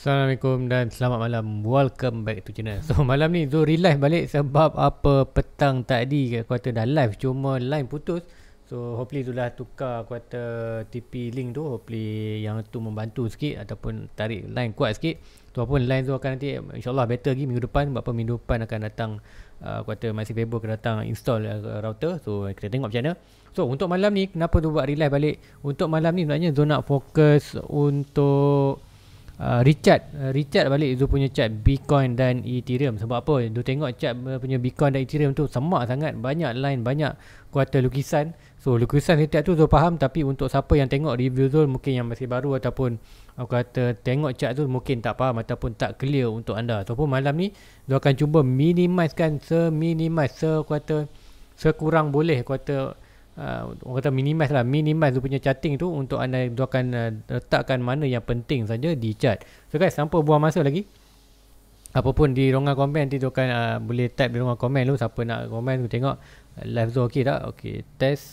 Assalamualaikum dan selamat malam. Welcome back to channel. So malam ni Zul relive balik sebab apa petang tadi kuarter dah live cuma line putus. So hopefully Zul dah tukar kuarter TP link tu. Hopefully yang tu membantu sikit ataupun tarik line kuat sikit. Tu apa pun line Zul akan nanti insyaAllah better lagi minggu depan. Sebab apa minggu depan akan datang kuarter uh, masih Fable akan datang install uh, router. So kita tengok macam mana. So untuk malam ni kenapa tu buat relive balik? Untuk malam ni sebenarnya Zul nak fokus untuk uh, Richard uh, recharge balik itu punya chart Bitcoin dan Ethereum sebab apa dia tengok chart uh, punya Bitcoin dan Ethereum tu semak sangat banyak line banyak kuota lukisan so lukisan setiap tu tu faham tapi untuk siapa yang tengok review tu mungkin yang masih baru ataupun aku kata tengok chart tu mungkin tak faham ataupun tak clear untuk anda ataupun malam ni dia akan cuba minimize kan seminimize sekuata sekurang boleh kuota kata uh, orang kata minimize lah minimize tu punya charting tu untuk anda tu akan uh, ah, letakkan mana yang penting saja di chart so guys tanpa buang masa lagi apapun di ruangan komen nanti tu akan uh, ah, boleh type di ruangan komen tu siapa nak komen tu tengok live zone okey tak okey test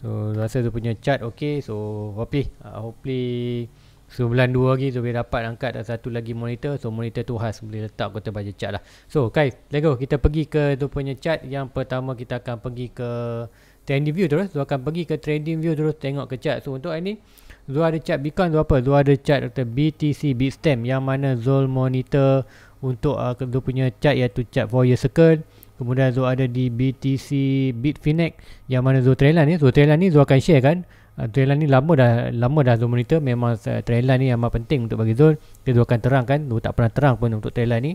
so rasa tu punya chart okey so copy uh, hopefully Sebulan dua lagi So boleh dapat angkat Satu lagi monitor So monitor tu khas Boleh letak kau terbaca chart lah So guys Let's go Kita pergi ke tu punya chart Yang pertama kita akan pergi ke Trending view terus Zul akan pergi ke trending view terus Tengok ke chart So untuk hari ni Zul ada chart Bitcoin tu apa Zul ada chart kata BTC Bitstamp Yang mana Zul monitor Untuk uh, Zul punya chart Iaitu chart 4 year circle Kemudian Zul ada di BTC Bitfinex Yang mana Zul trailan ni So trailan ni Zul akan share kan Ah, trailer ni lama dah lama dah zone monitor memang uh, trailer ni amat penting untuk bagi zone kita akan terangkan dulu tak pernah terang pun untuk trailer ni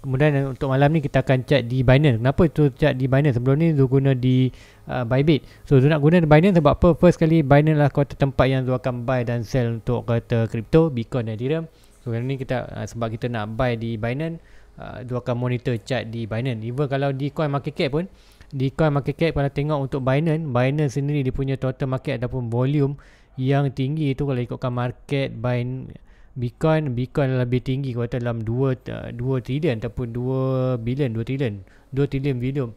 kemudian eh, untuk malam ni kita akan chat di Binance kenapa tu chat di Binance sebelum ni tu guna di uh, Bybit so tu nak guna di Binance sebab apa first kali Binance lah kota tempat yang dua akan buy dan sell untuk kata crypto Bitcoin dan Ethereum so kali ni kita uh, sebab kita nak buy di Binance uh, tu akan monitor chat di Binance even kalau di CoinMarketCap pun di coin market cap kalau tengok untuk Binance Binance sendiri dia punya total market ataupun volume yang tinggi itu kalau ikutkan market Bin Bitcoin Bitcoin lebih tinggi kalau dalam 2 2 eh, trilion ataupun 2 bilion 2 trilion, 2 trilion volume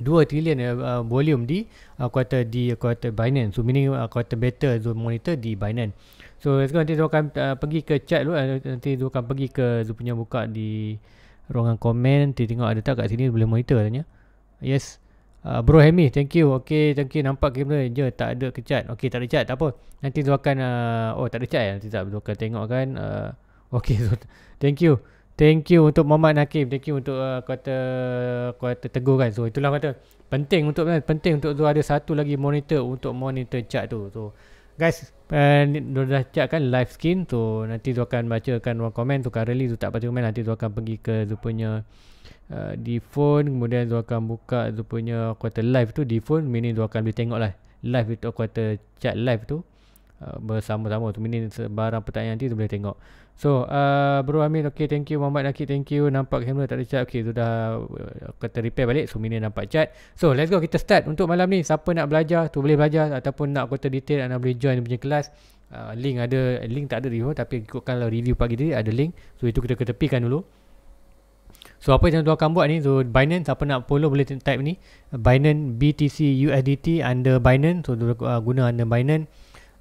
2 trilion uh, volume di uh, quarter di quarter Binance so meaning uh, quarter better zone monitor di Binance so let's nanti dia akan uh, pergi ke chat dulu nanti dia akan pergi ke dia punya buka di ruangan komen nanti tengok ada tak kat sini boleh monitor tanya Yes. Uh, bro Hemi, thank you. Okay, thank you. Nampak game tu je. Tak ada ke Okay, tak ada chat. Tak apa. Nanti tu akan... Uh, oh, tak ada chat ya? Nanti tak. Tu akan tengok kan. Uh, okay. So, thank you. Thank you untuk Muhammad Nakim. Thank you untuk uh, kuota, kuota tegur kan. So, itulah kata. Penting untuk kan, penting untuk tu ada satu lagi monitor untuk monitor chat tu. So, guys. Uh, dah chat kan live screen. So, nanti tu akan bacakan ruang komen. tu currently tu tak baca komen. Nanti tu akan pergi ke tu punya uh, di phone kemudian dia akan buka dia punya quarter live tu di phone meaning dia akan boleh tengok lah live itu quarter chat live tu uh, bersama-sama tu meaning sebarang pertanyaan nanti dia boleh tengok so uh, bro Amin ok thank you Muhammad Nakid thank you nampak kamera tak ada chat ok tu dah quarter uh, repair balik so meaning nampak chat so let's go kita start untuk malam ni siapa nak belajar tu boleh belajar ataupun nak kota detail anda boleh join dia punya kelas Uh, link ada link tak ada review tapi ikutkanlah review pagi tadi ada link so itu kita ketepikan dulu So apa yang tuan akan buat ni So Binance Siapa nak follow boleh type ni Binance BTC USDT Under Binance So uh, guna under Binance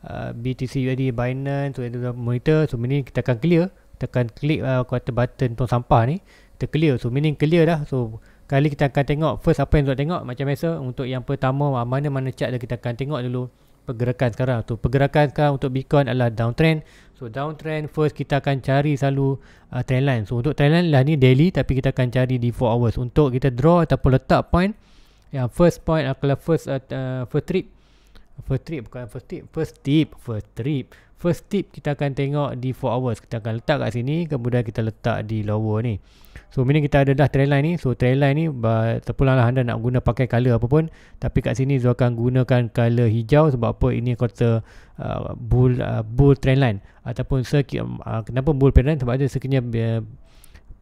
uh, BTC USD Binance So tuan monitor So ni kita akan clear akan klik uh, kuatir button tuan sampah ni Kita clear So meaning clear dah So kali kita akan tengok First apa yang tuan tengok Macam biasa Untuk yang pertama uh, Mana-mana chart dah kita akan tengok dulu pergerakan sekarang tu. Pergerakan sekarang untuk Bitcoin adalah downtrend. So downtrend first kita akan cari selalu uh, trendline. So untuk trendline lah ni daily tapi kita akan cari di 4 hours. Untuk kita draw ataupun letak point. Yang first point adalah first uh, uh, first trip. First trip bukan first trip, First tip. First trip first tip kita akan tengok di 4 hours kita akan letak kat sini kemudian kita letak di lower ni so bila kita ada dah trend line ni so trend line ni terpulanglah anda nak guna pakai color apa pun tapi kat sini Zul akan gunakan color hijau sebab apa ini kata uh, bull uh, bull trend line ataupun circuit, um, uh, kenapa bull trend line sebab dia sekiranya uh,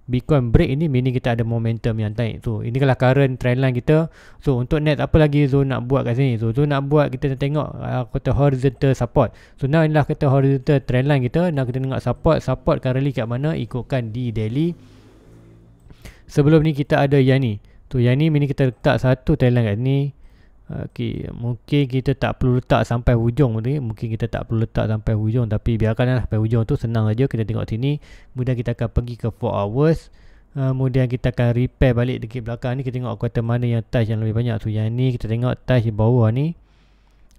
Bitcoin break ini meaning kita ada momentum yang naik tu. Ini kalah current trendline kita. So untuk net apa lagi zone nak buat kat sini? So zone nak buat kita tengok uh, kata horizontal support. So now inilah kata horizontal trendline kita. Now kita tengok support. Support currently kat mana? Ikutkan di daily. Sebelum ni kita ada yang ni. Tu so, yang ni meaning kita letak satu trendline kat sini. Okay, mungkin kita tak perlu letak sampai hujung ni, mungkin kita tak perlu letak sampai hujung tapi biarkanlah sampai hujung tu senang aja kita tengok sini. Kemudian kita akan pergi ke 4 hours. Eh, kemudian kita akan repair balik dekat belakang ni kita tengok kuota mana yang touch yang lebih banyak tu. So, yang ni kita tengok touch di bawah ni.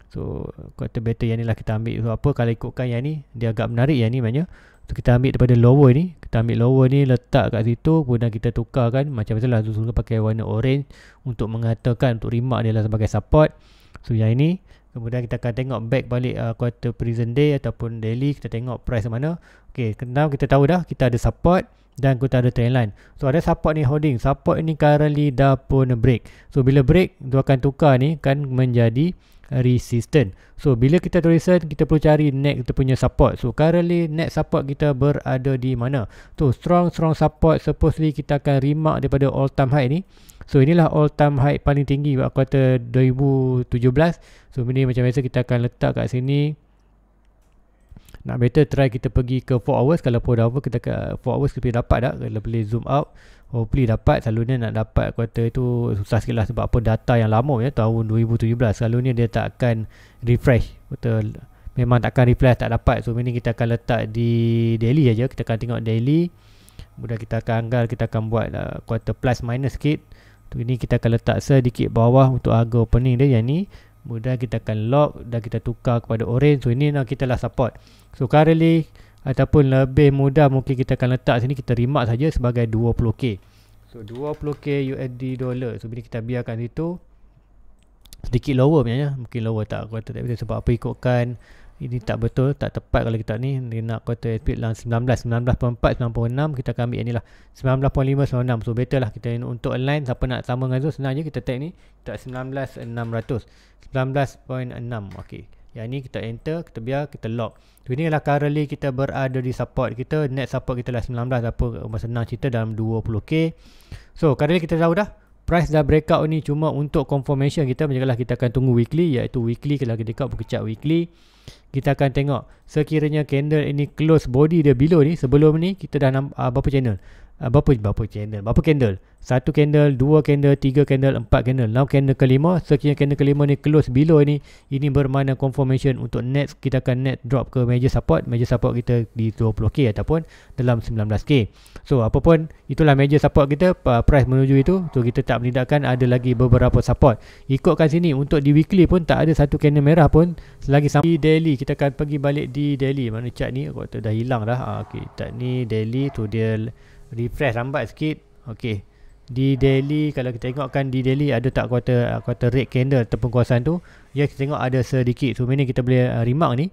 So, kuota battery yang ni lah kita ambil. So, apa kalau ikutkan yang ni, dia agak menarik yang ni maknanya. So, kita ambil daripada lower ni. Kita ambil lower ni letak kat situ. Kemudian kita tukar kan Macam biasa lah. tuan pakai warna orange. Untuk mengatakan. Untuk remark dia lah sebagai support. So yang ini. Kemudian kita akan tengok back balik uh, quarter present day ataupun daily. Kita tengok price mana. Okay. Kenapa kita tahu dah. Kita ada support. Dan kita ada trend line. So ada support ni holding. Support ni currently dah pun break. So bila break. Dia akan tukar ni. Kan Menjadi resistance. So bila kita ada resistance, kita perlu cari neck kita punya support. So currently neck support kita berada di mana? So strong strong support supposedly kita akan remark daripada all time high ni. So inilah all time high paling tinggi buat kuota 2017. So ini macam biasa kita akan letak kat sini. Nak better try kita pergi ke 4 hours kalau pun hours kita ke 4 hours kita dapat tak? kalau boleh zoom out hopefully dapat selalu ni nak dapat kuota tu susah sikit lah sebab apa data yang lama ya tahun 2017 selalu ni dia tak akan refresh kuota memang takkan refresh tak dapat so ini kita akan letak di daily aja kita akan tengok daily kemudian kita akan anggar kita akan buat uh, quarter plus minus sikit tu ini kita akan letak sedikit bawah untuk harga opening dia yang ni kemudian kita akan lock dan kita tukar kepada orange so ini nak kita lah support so currently ataupun lebih mudah mungkin kita akan letak sini kita remark saja sebagai 20k so 20k USD dollar so bila kita biarkan situ sedikit lower punya ya. mungkin lower tak aku tak betul sebab apa ikutkan ini tak betul tak tepat kalau kita ni dia nak quarter speed lah 19 19.4 96 kita akan ambil yang ni lah so better lah kita untuk align siapa nak sama dengan tu senang je kita tag ni tak 19.600 19.6 okey yang ni kita enter, kita biar, kita lock. Tu ini adalah currently kita berada di support kita. Net support kita lah 19 apa masa senang cerita dalam 20k. So, currently kita tahu dah. Price dah breakout ni cuma untuk confirmation kita. Macam lah kita akan tunggu weekly. Iaitu weekly kalau kita dekat berkecat weekly. Kita akan tengok sekiranya candle ini close body dia below ni. Sebelum ni kita dah nampak uh, berapa channel uh, berapa berapa candle berapa candle satu candle dua candle tiga candle empat candle now candle kelima sekiranya candle kelima ni close below ni ini bermakna confirmation untuk next kita akan net drop ke major support major support kita di 20k ataupun dalam 19k so apapun itulah major support kita uh, price menuju itu so kita tak menindakan ada lagi beberapa support ikutkan sini untuk di weekly pun tak ada satu candle merah pun selagi sampai daily kita akan pergi balik di daily mana chart ni aku dah hilang dah ha, ah, okay, tak ni daily tu dia refresh lambat sikit okey di daily kalau kita tengokkan di daily ada tak kuota kuota red candle ataupun kawasan tu ya kita tengok ada sedikit so ini kita boleh uh, remark ni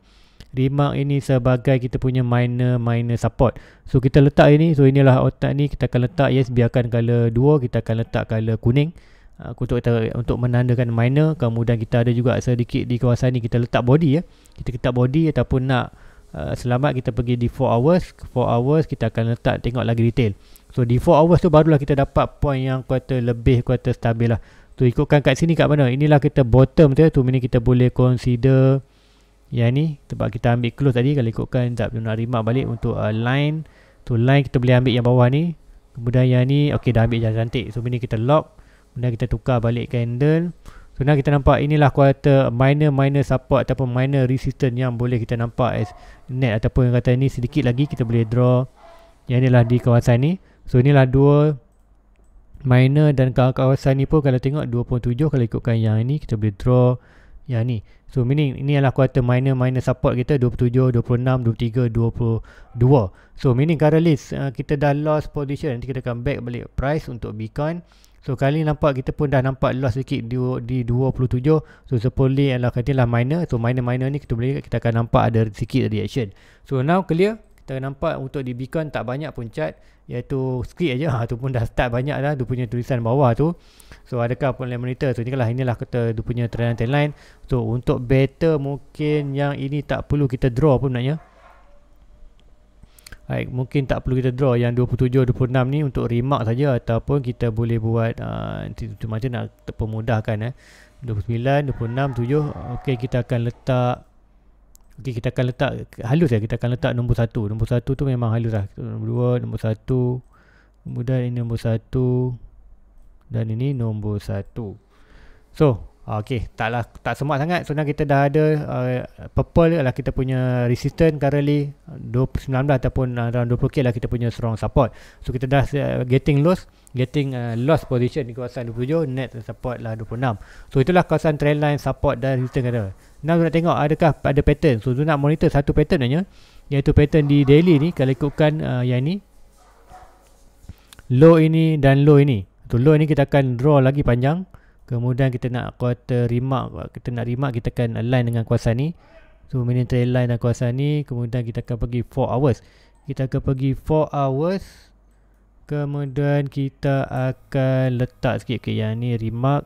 remark ini sebagai kita punya minor minor support so kita letak ini so inilah otak ni kita akan letak yes biarkan color 2 kita akan letak color kuning uh, untuk kita untuk menandakan minor kemudian kita ada juga sedikit di kawasan ni kita letak body ya kita letak body ataupun nak Uh, selamat kita pergi di 4 hours 4 hours kita akan letak tengok lagi detail so di 4 hours tu barulah kita dapat point yang kuota lebih kuota stabil lah tu ikutkan kat sini kat mana inilah kita bottom tu tu mana kita boleh consider yang ni sebab kita ambil close tadi kalau ikutkan jap nak remark balik untuk uh, line tu line kita boleh ambil yang bawah ni kemudian yang ni ok dah ambil yang cantik so mana kita lock kemudian kita tukar balik candle So, Sebenarnya kita nampak inilah quarter minor minor support ataupun minor resistance yang boleh kita nampak as net ataupun yang kata ini sedikit lagi kita boleh draw yang inilah di kawasan ni. So inilah dua minor dan kawasan ni pun kalau tengok 2.7 kalau ikutkan yang ini kita boleh draw yang ni. So meaning ini adalah quarter minor minor support kita 27, 26, 23, 22. So meaning currently uh, kita dah lost position nanti kita akan back balik price untuk Bitcoin. So kali ni nampak kita pun dah nampak loss sedikit di, di 27. So sepuluh adalah lah minor. So minor-minor ni kita boleh kita akan nampak ada sedikit action. So now clear. Kita nampak untuk di beacon tak banyak pun chat. Iaitu script aja, ha, tu pun dah start banyak dah. Dia punya tulisan bawah tu. So adakah pun line monitor. So ni lah inilah kata dia punya trend line. So untuk better mungkin yang ini tak perlu kita draw pun maknanya. Like, mungkin tak perlu kita draw yang 27 26 ni untuk remark saja ataupun kita boleh buat uh, tu macam nak pemudahkan eh 29 26 7 okey kita akan letak okey kita akan letak halus ya kita akan letak nombor 1 nombor 1 tu memang halus lah nombor 2 nombor 1 kemudian ini nombor 1 dan ini nombor 1 so Okey, taklah tak semua sangat. So kita dah ada uh, purple lah kita punya resistance currently 2019 ataupun uh, around 20k lah kita punya strong support. So kita dah uh, getting loss, getting uh, loss position di kawasan 27, net support lah 26. So itulah kawasan trend line support dan resistance kata. Now nak tengok adakah ada pattern. So nak monitor satu pattern saja. iaitu pattern di daily ni kalau ikutkan uh, yang ni low ini dan low ini. So low ini kita akan draw lagi panjang. Kemudian kita nak quarter remark Kita nak remark kita akan align dengan kuasa ni So minute align dengan kuasa ni Kemudian kita akan pergi 4 hours Kita akan pergi 4 hours Kemudian kita akan letak sikit okay, Yang ni remark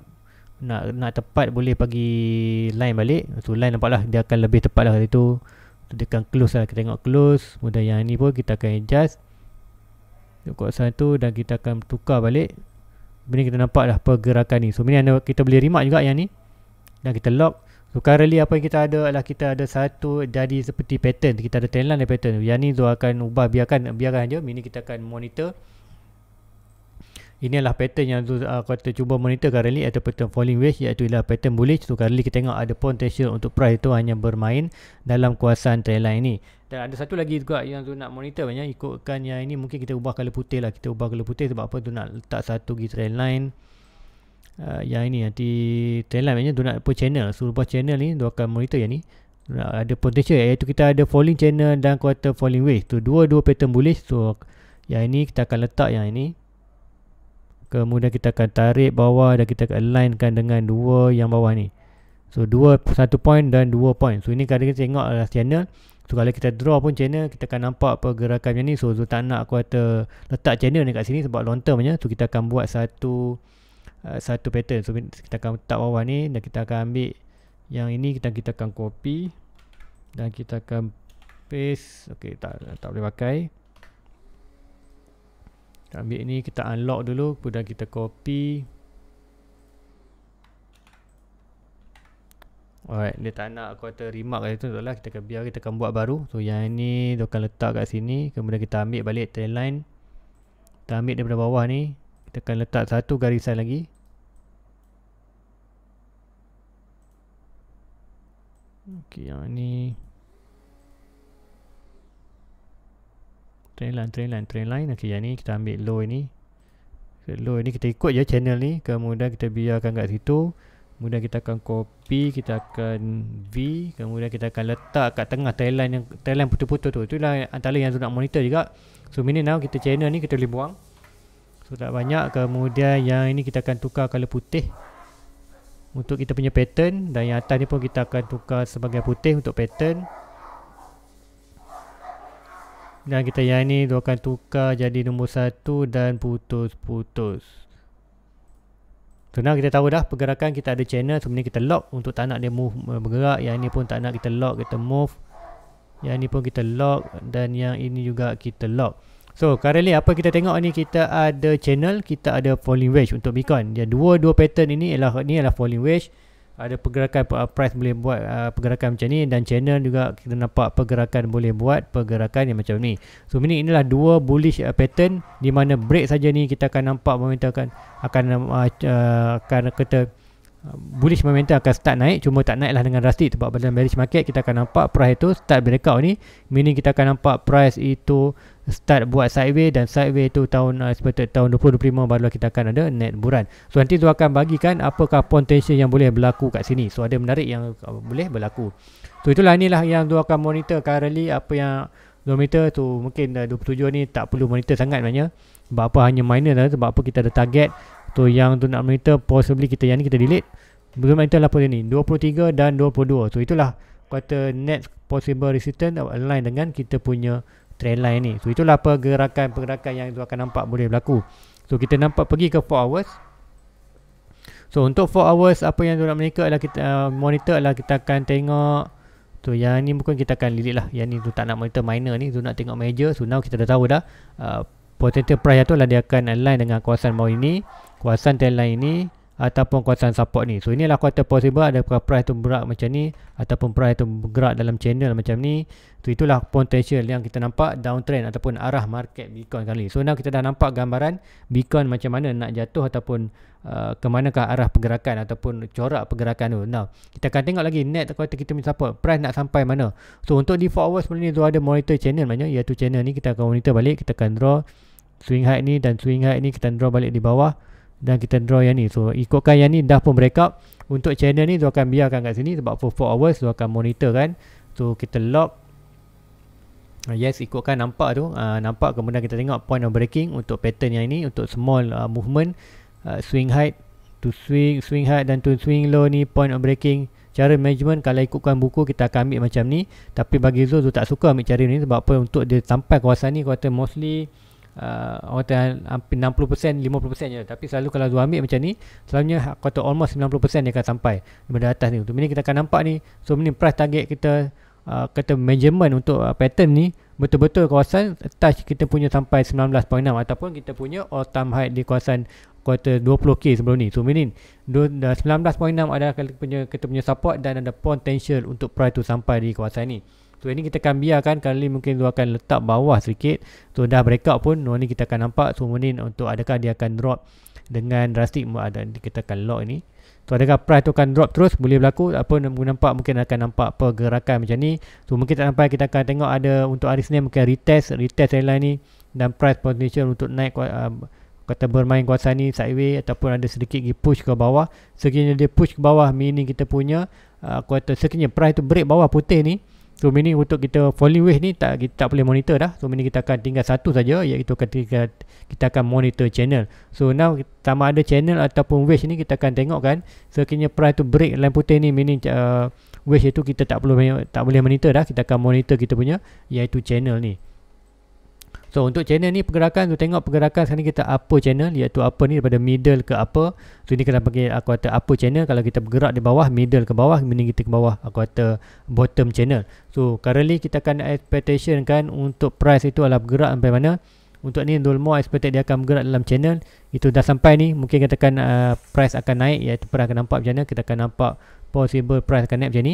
Nak nak tepat boleh pergi line balik So line nampak lah dia akan lebih tepat lah tu. So, dia akan close lah Kita tengok close Kemudian yang ni pun kita akan adjust Kuasa tu dan kita akan tukar balik Bini kita nampak dah pergerakan ni. So bini anda kita boleh remark juga yang ni. Dan kita lock. So currently apa yang kita ada adalah kita ada satu jadi seperti pattern. Kita ada trendline pattern. Yang ni tu akan ubah biarkan biarkan aja. Bini kita akan monitor ini adalah pattern yang tu uh, kata cuba monitor currently ada pattern falling wedge iaitu ialah pattern bullish tu currently kita tengok ada potential untuk price itu hanya bermain dalam kuasaan trendline ini dan ada satu lagi juga yang tu nak monitor banyak ikutkan yang ini mungkin kita ubah color putih lah kita ubah color putih sebab apa tu nak letak satu lagi trendline uh, ah, yang ini nanti trendline maknanya tu nak apa channel so ubah channel ni tu akan monitor yang ni ada potential iaitu kita ada falling channel dan quarter falling wave tu dua-dua pattern bullish so yang ini kita akan letak yang ini kemudian kita akan tarik bawah dan kita akan alignkan dengan dua yang bawah ni so dua satu point dan dua point so ini kalau kita tengok lah channel so kalau kita draw pun channel kita akan nampak pergerakan macam ni so Zul tak nak kuata letak channel ni kat sini sebab long term je so kita akan buat satu uh, satu pattern so kita akan letak bawah ni dan kita akan ambil yang ini kita kita akan copy dan kita akan paste okey tak tak boleh pakai kita ambil ni kita unlock dulu kemudian kita copy alright dia tak nak aku kata remark kat situ tu lah kita akan biar kita akan buat baru so yang ni tu akan letak kat sini kemudian kita ambil balik trendline. line kita ambil daripada bawah ni kita akan letak satu garisan lagi Okay, yang ni trend line trend line trend line okey yang ni kita ambil low ni low ni kita ikut je channel ni kemudian kita biarkan kat situ kemudian kita akan copy kita akan V kemudian kita akan letak kat tengah trend line yang trend line putus-putus tu itulah antara yang nak monitor juga so minute now kita channel ni kita boleh buang so tak banyak kemudian yang ini kita akan tukar color putih untuk kita punya pattern dan yang atas ni pun kita akan tukar sebagai putih untuk pattern dan kita yang ni dia akan tukar jadi nombor satu dan putus-putus. Senang kita tahu dah pergerakan kita ada channel sebenarnya kita lock untuk tak nak dia move eh, bergerak. Yang ini pun tak nak kita lock kita move. Yang ini pun kita lock dan yang ini juga kita lock. So currently apa kita tengok ni kita ada channel kita ada falling wedge untuk Bitcoin. Dia dua-dua pattern ini ialah ni adalah falling wedge ada pergerakan uh, price boleh buat uh, pergerakan macam ni dan channel juga kita nampak pergerakan boleh buat pergerakan yang macam ni. So ini inilah dua bullish uh, pattern di mana break saja ni kita akan nampak momentum akan akan uh, uh, akan kata uh, bullish momentum akan start naik cuma tak naiklah dengan drastik sebab dalam bearish market kita akan nampak price itu start breakout ni meaning kita akan nampak price itu start buat sideway dan sideway itu tahun uh, seperti tahun 2025 baru kita akan ada net buran so nanti tu akan bagikan apakah potensi yang boleh berlaku kat sini so ada menarik yang uh, boleh berlaku so itulah inilah yang tu akan monitor currently apa yang monitor tu mungkin uh, 27 ni tak perlu monitor sangat sebenarnya sebab apa hanya minor lah sebab apa kita ada target tu yang tu nak monitor possibly kita yang ni kita delete belum monitor lah ni 23 dan 22 so itulah kata next possible resistance align dengan kita punya trend line ni so itulah apa gerakan pergerakan yang tu akan nampak boleh berlaku so kita nampak pergi ke 4 hours so untuk 4 hours apa yang tu nak monitor adalah kita uh, monitor adalah kita akan tengok tu yang ni bukan kita akan delete lah yang ni tu tak nak monitor minor ni tu nak tengok major so now kita dah tahu dah uh, potential price tu lah dia akan align dengan kawasan bawah ini kuasaan trendline ini ataupun kuasaan support ni. So inilah kuasa possible ada price tu bergerak macam ni ataupun price tu bergerak dalam channel macam ni. So itulah potential yang kita nampak downtrend ataupun arah market Bitcoin kali. So now kita dah nampak gambaran Bitcoin macam mana nak jatuh ataupun uh, ke manakah arah pergerakan ataupun corak pergerakan tu. Now kita akan tengok lagi net kuasa kita punya support. Price nak sampai mana. So untuk di forward sebelum ni tu ada monitor channel maknanya iaitu channel ni kita akan monitor balik. Kita akan draw swing high ni dan swing high ni kita draw balik di bawah dan kita draw yang ni so ikutkan yang ni dah pun break up untuk channel ni tu akan biarkan kat sini sebab for 4 hours tu akan monitor kan so kita lock ah, yes ikutkan nampak tu uh, nampak kemudian kita tengok point of breaking untuk pattern yang ini untuk small uh, movement uh, swing height to swing swing height dan to swing low ni point of breaking cara management kalau ikutkan buku kita akan ambil macam ni tapi bagi Zul tak suka ambil cara ni sebab apa untuk dia sampai kawasan ni kata mostly uh, orang 60% 50% je tapi selalu kalau dua ambil macam ni selalunya kata almost 90% dia akan sampai daripada atas ni untuk ini kita akan nampak ni so ini price target kita uh, kata measurement untuk uh, pattern ni betul-betul kawasan touch kita punya sampai 19.6 ataupun kita punya all time high di kawasan kuarter 20k sebelum ni so meaning 19.6 adalah kita punya, kita punya support dan ada potential untuk price tu sampai di kawasan ni Tu ini kita akan biarkan kali mungkin tu akan letak bawah sedikit. Tu dah breakout pun warna oh, kita akan nampak so ini untuk adakah dia akan drop dengan drastic ada kita akan lock ini. So adakah price tu akan drop terus boleh berlaku apa nampak mungkin akan nampak pergerakan macam ni. So mungkin tak sampai kita akan tengok ada untuk hari Senin mungkin retest retest trendline ni dan price potential untuk naik um, kata bermain kuasa ni sideways ataupun ada sedikit pergi push ke bawah sekiranya dia push ke bawah meaning kita punya uh, kuota sekiranya price tu break bawah putih ni So meaning untuk kita falling wave ni tak kita tak boleh monitor dah. So meaning kita akan tinggal satu saja iaitu ketika kita akan monitor channel. So now sama ada channel ataupun wave ni kita akan tengok kan. Sekiranya so, price tu break line putih ni meaning uh, wave itu kita tak perlu tak boleh monitor dah. Kita akan monitor kita punya iaitu channel ni. So untuk channel ni pergerakan tu tengok pergerakan sekarang kita apa channel iaitu apa ni daripada middle ke apa. So ini kena pakai aku kata apa channel kalau kita bergerak di bawah middle ke bawah meaning kita ke bawah aku kata bottom channel. So currently kita akan expectation kan untuk price itu adalah bergerak sampai mana. Untuk ni Dolmo expected dia akan bergerak dalam channel itu dah sampai ni mungkin katakan uh, price akan naik iaitu pernah akan nampak macam mana kita akan nampak possible price akan naik macam ni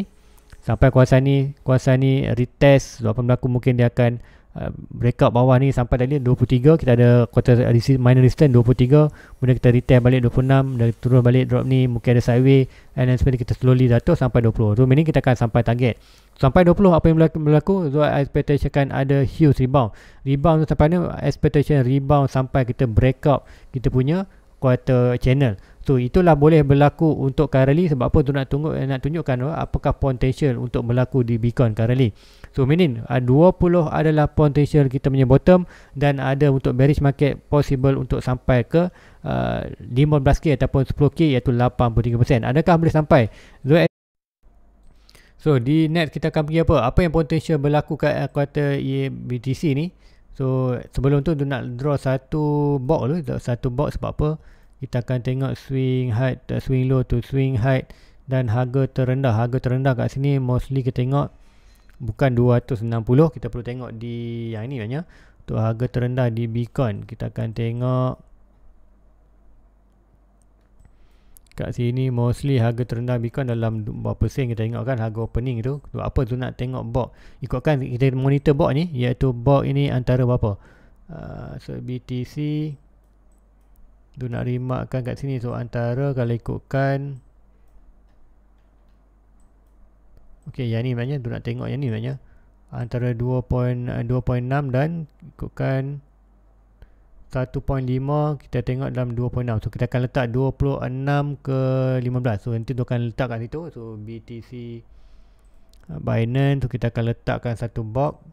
sampai kuasa ni kuasa ni retest apa berlaku mungkin dia akan Uh, breakout bawah ni sampai tadi 23 kita ada quarter minor resistance 23 kemudian kita retail balik 26 dan turun balik drop ni mungkin ada sideways and then sebenarnya kita slowly jatuh sampai 20 so ini kita akan sampai target sampai 20 apa yang berlaku so expectation akan ada huge rebound rebound sampai mana expectation rebound sampai kita breakout kita punya quarter channel tu itulah boleh berlaku untuk currently sebab apa tu nak tunggu eh, nak tunjukkan apakah potential untuk berlaku di Bitcoin currently so Minin, 20 ah, adalah potential kita punya bottom dan ada untuk bearish market possible untuk sampai ke uh, ah, 15k ataupun 10k iaitu 83% adakah boleh sampai so, di net kita akan pergi apa apa yang potential berlaku kat uh, eh, quarter BTC ni so sebelum tu tu nak draw satu box tu satu box sebab apa kita akan tengok swing high eh, swing low to swing high dan harga terendah harga terendah kat sini mostly kita tengok bukan 260 kita perlu tengok di yang ini banyak untuk harga terendah di beacon kita akan tengok kat sini mostly harga terendah beacon dalam berapa sen kita tengok kan harga opening tu sebab apa tu nak tengok box ikutkan kita monitor box ni iaitu box ini antara berapa uh, so BTC tu nak remarkkan kat sini so antara kalau ikutkan ok yang ni maknanya tu nak tengok yang ni maknanya antara 2.6 eh, dan ikutkan 1.5 kita tengok dalam 2.6 so kita akan letak 26 ke 15 so nanti tu akan letak kat situ so BTC eh, Binance tu so, kita akan letakkan satu box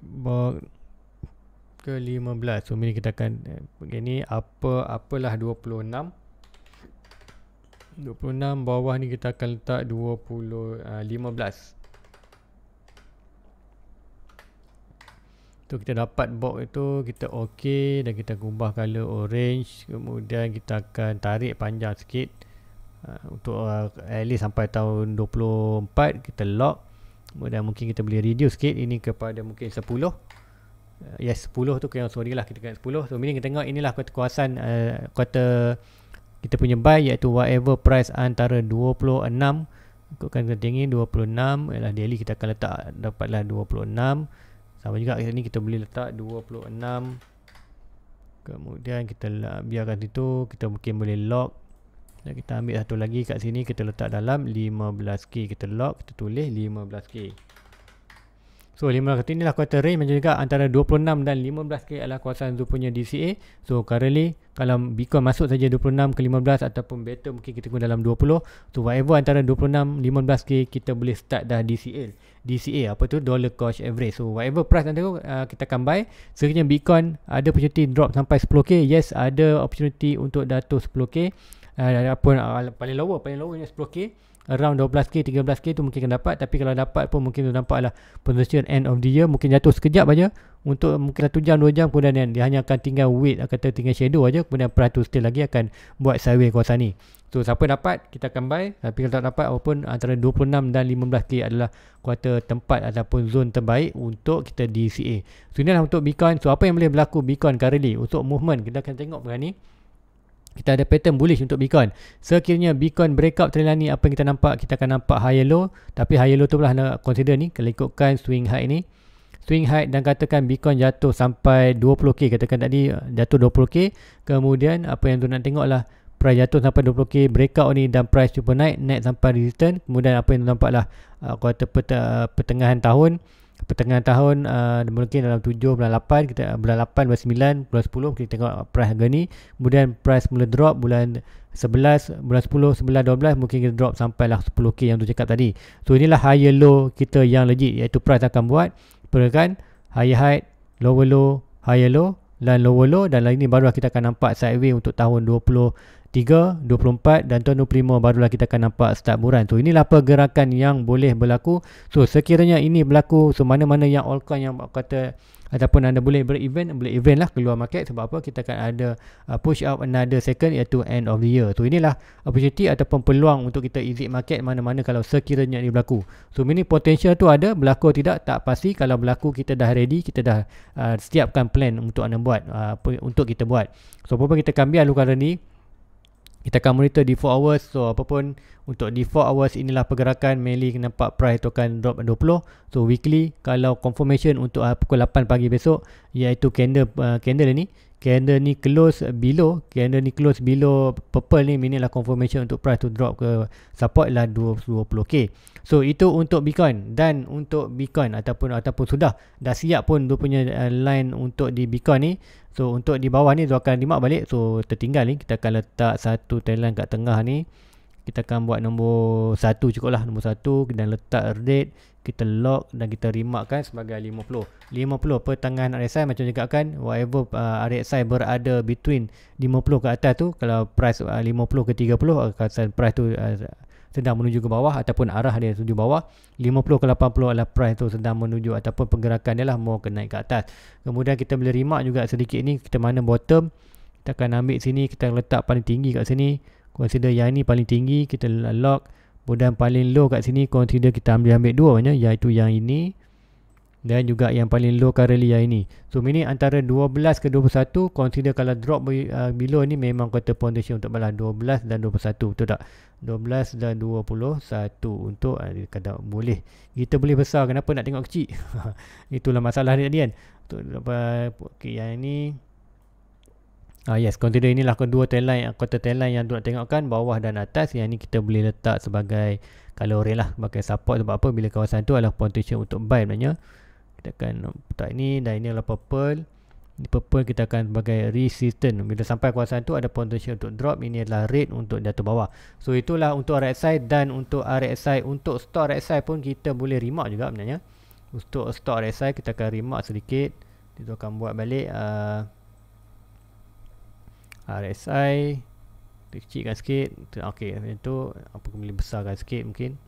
Bok ke 15. So ini kita akan begini eh, apa apalah 26. 26 bawah ni kita akan letak 20 uh, 15. Tu kita dapat box itu kita okey dan kita ubah color orange kemudian kita akan tarik panjang sikit uh, untuk uh, at least sampai tahun 24 kita lock dan mungkin kita boleh reduce sikit ini kepada mungkin 10 uh, eh, yes 10 tu kena sorry lah kita kena 10 so mungkin kita tengok inilah kuota kuasan uh, kuota kita punya buy iaitu whatever price antara 26 ikutkan tertinggi 26 ialah daily kita akan letak dapatlah 26 sama juga kita ni kita boleh letak 26 kemudian kita biarkan situ kita mungkin boleh lock dan kita ambil satu lagi kat sini kita letak dalam 15k kita lock kita tulis 15k so 15k inilah quarter range macam juga antara 26 dan 15k adalah kawasan Zul punya DCA so currently kalau Bitcoin masuk saja 26 ke 15 ataupun better mungkin kita guna dalam 20 so whatever antara 26 15k kita boleh start dah DCA DCA apa tu dollar cost average so whatever price nanti uh, kita akan buy sekiranya Bitcoin ada opportunity drop sampai 10k yes ada opportunity untuk datuh 10k uh, apa uh, paling lower paling lower ni 10k around 12k 13k tu mungkin akan dapat tapi kalau dapat pun mungkin tu nampaklah position end of the year mungkin jatuh sekejap aja untuk mungkin 1 jam 2 jam kemudian kan, dia hanya akan tinggal wait akan tinggal shadow aja kemudian peratus still lagi akan buat sideway kawasan ni so siapa dapat kita akan buy tapi kalau tak dapat apapun antara 26 dan 15k adalah kuarter tempat ataupun zone terbaik untuk kita DCA so inilah untuk Bitcoin so apa yang boleh berlaku Bitcoin currently untuk movement kita akan tengok berani ni kita ada pattern bullish untuk Bitcoin. Sekiranya Bitcoin breakout trend lah ni apa yang kita nampak kita akan nampak higher low tapi higher low tu pula nak consider ni kalau ikutkan swing high ni. Swing high dan katakan Bitcoin jatuh sampai 20k katakan tadi eh, jatuh 20k kemudian apa yang tu nak tengoklah price jatuh sampai 20k break out ni dan price cuba naik naik sampai return kemudian apa yang tu lah? Kau eh, kuartal pertengahan tahun pertengahan tahun uh, mungkin dalam 7 bulan 8 kita uh, bulan 8 bulan 9 bulan 10 kita tengok price harga ni kemudian price mula drop bulan 11 bulan 10 11 12 mungkin kita drop sampai lah 10k yang tu cakap tadi so inilah higher low kita yang legit iaitu price akan buat perkan higher high lower low higher low dan lower low dan lagi ni baru kita akan nampak sideways untuk tahun 3, 24 dan tahun 25 barulah kita akan nampak start buran. So inilah pergerakan yang boleh berlaku. So sekiranya ini berlaku, so mana-mana yang altcoin yang kata ataupun anda boleh ber-event, boleh event lah keluar market sebab apa kita akan ada uh, push up another second iaitu end of the year. So inilah opportunity ataupun peluang untuk kita exit market mana-mana kalau sekiranya ini berlaku. So ini potential tu ada, berlaku tidak tak pasti. Kalau berlaku kita dah ready, kita dah uh, siapkan plan untuk anda buat, uh, untuk kita buat. So apa-apa kita akan biar luka ni kita akan monitor di 4 hours so apa pun untuk di 4 hours inilah pergerakan mainly nampak price token drop 20 so weekly kalau confirmation untuk uh, pukul 8 pagi besok iaitu candle uh, candle ni candle ni close below candle ni close below purple ni minit lah confirmation untuk price to drop ke support lah 20k so itu untuk bitcoin dan untuk bitcoin ataupun ataupun sudah dah siap pun dia punya eh, line untuk di bitcoin ni so untuk di bawah ni dia akan dimak balik so tertinggal ni kita akan letak satu talent kat tengah ni kita akan buat nombor satu cukup lah nombor satu dan letak red kita lock dan kita remark kan sebagai 50 50 pertengahan RSI macam juga kan whatever uh, RSI berada between 50 ke atas tu kalau price uh, 50 ke 30 uh, kata price tu uh, sedang menuju ke bawah ataupun arah dia menuju bawah 50 ke 80 adalah price tu sedang menuju ataupun pergerakan dia lah mau ke naik ke atas kemudian kita boleh remark juga sedikit ni kita mana bottom kita akan ambil sini kita letak paling tinggi kat sini consider yang ni paling tinggi kita lock Kemudian paling low kat sini consider kita ambil ambil dua ya iaitu yang ini dan juga yang paling low currently yang ini. So ini antara 12 ke 21 consider kalau drop uh, below ni memang kata foundation untuk balas 12 dan 21 betul tak? 12 dan 21 untuk uh, kadang boleh kita boleh besar kenapa nak tengok kecil? Itulah masalah ni tadi kan. Untuk okay, yang ini Ah uh, yes, container inilah kedua tailline, kota tailline yang nak tengokkan bawah dan atas yang ni kita boleh letak sebagai kalau lah sebagai support sebab apa bila kawasan tu adalah potential untuk buy sebenarnya. Kita akan letak ini dan ini adalah purple. Ini purple kita akan sebagai resistant. Bila sampai kawasan tu ada potential untuk drop, ini adalah red untuk jatuh bawah. So itulah untuk RSI dan untuk ah, RSI untuk stock RSI pun kita boleh remark juga sebenarnya. Untuk stock RSI kita akan remark sedikit. Kita akan buat balik uh, RSI kecilkan sikit ok macam tu apa kemudian besarkan sikit mungkin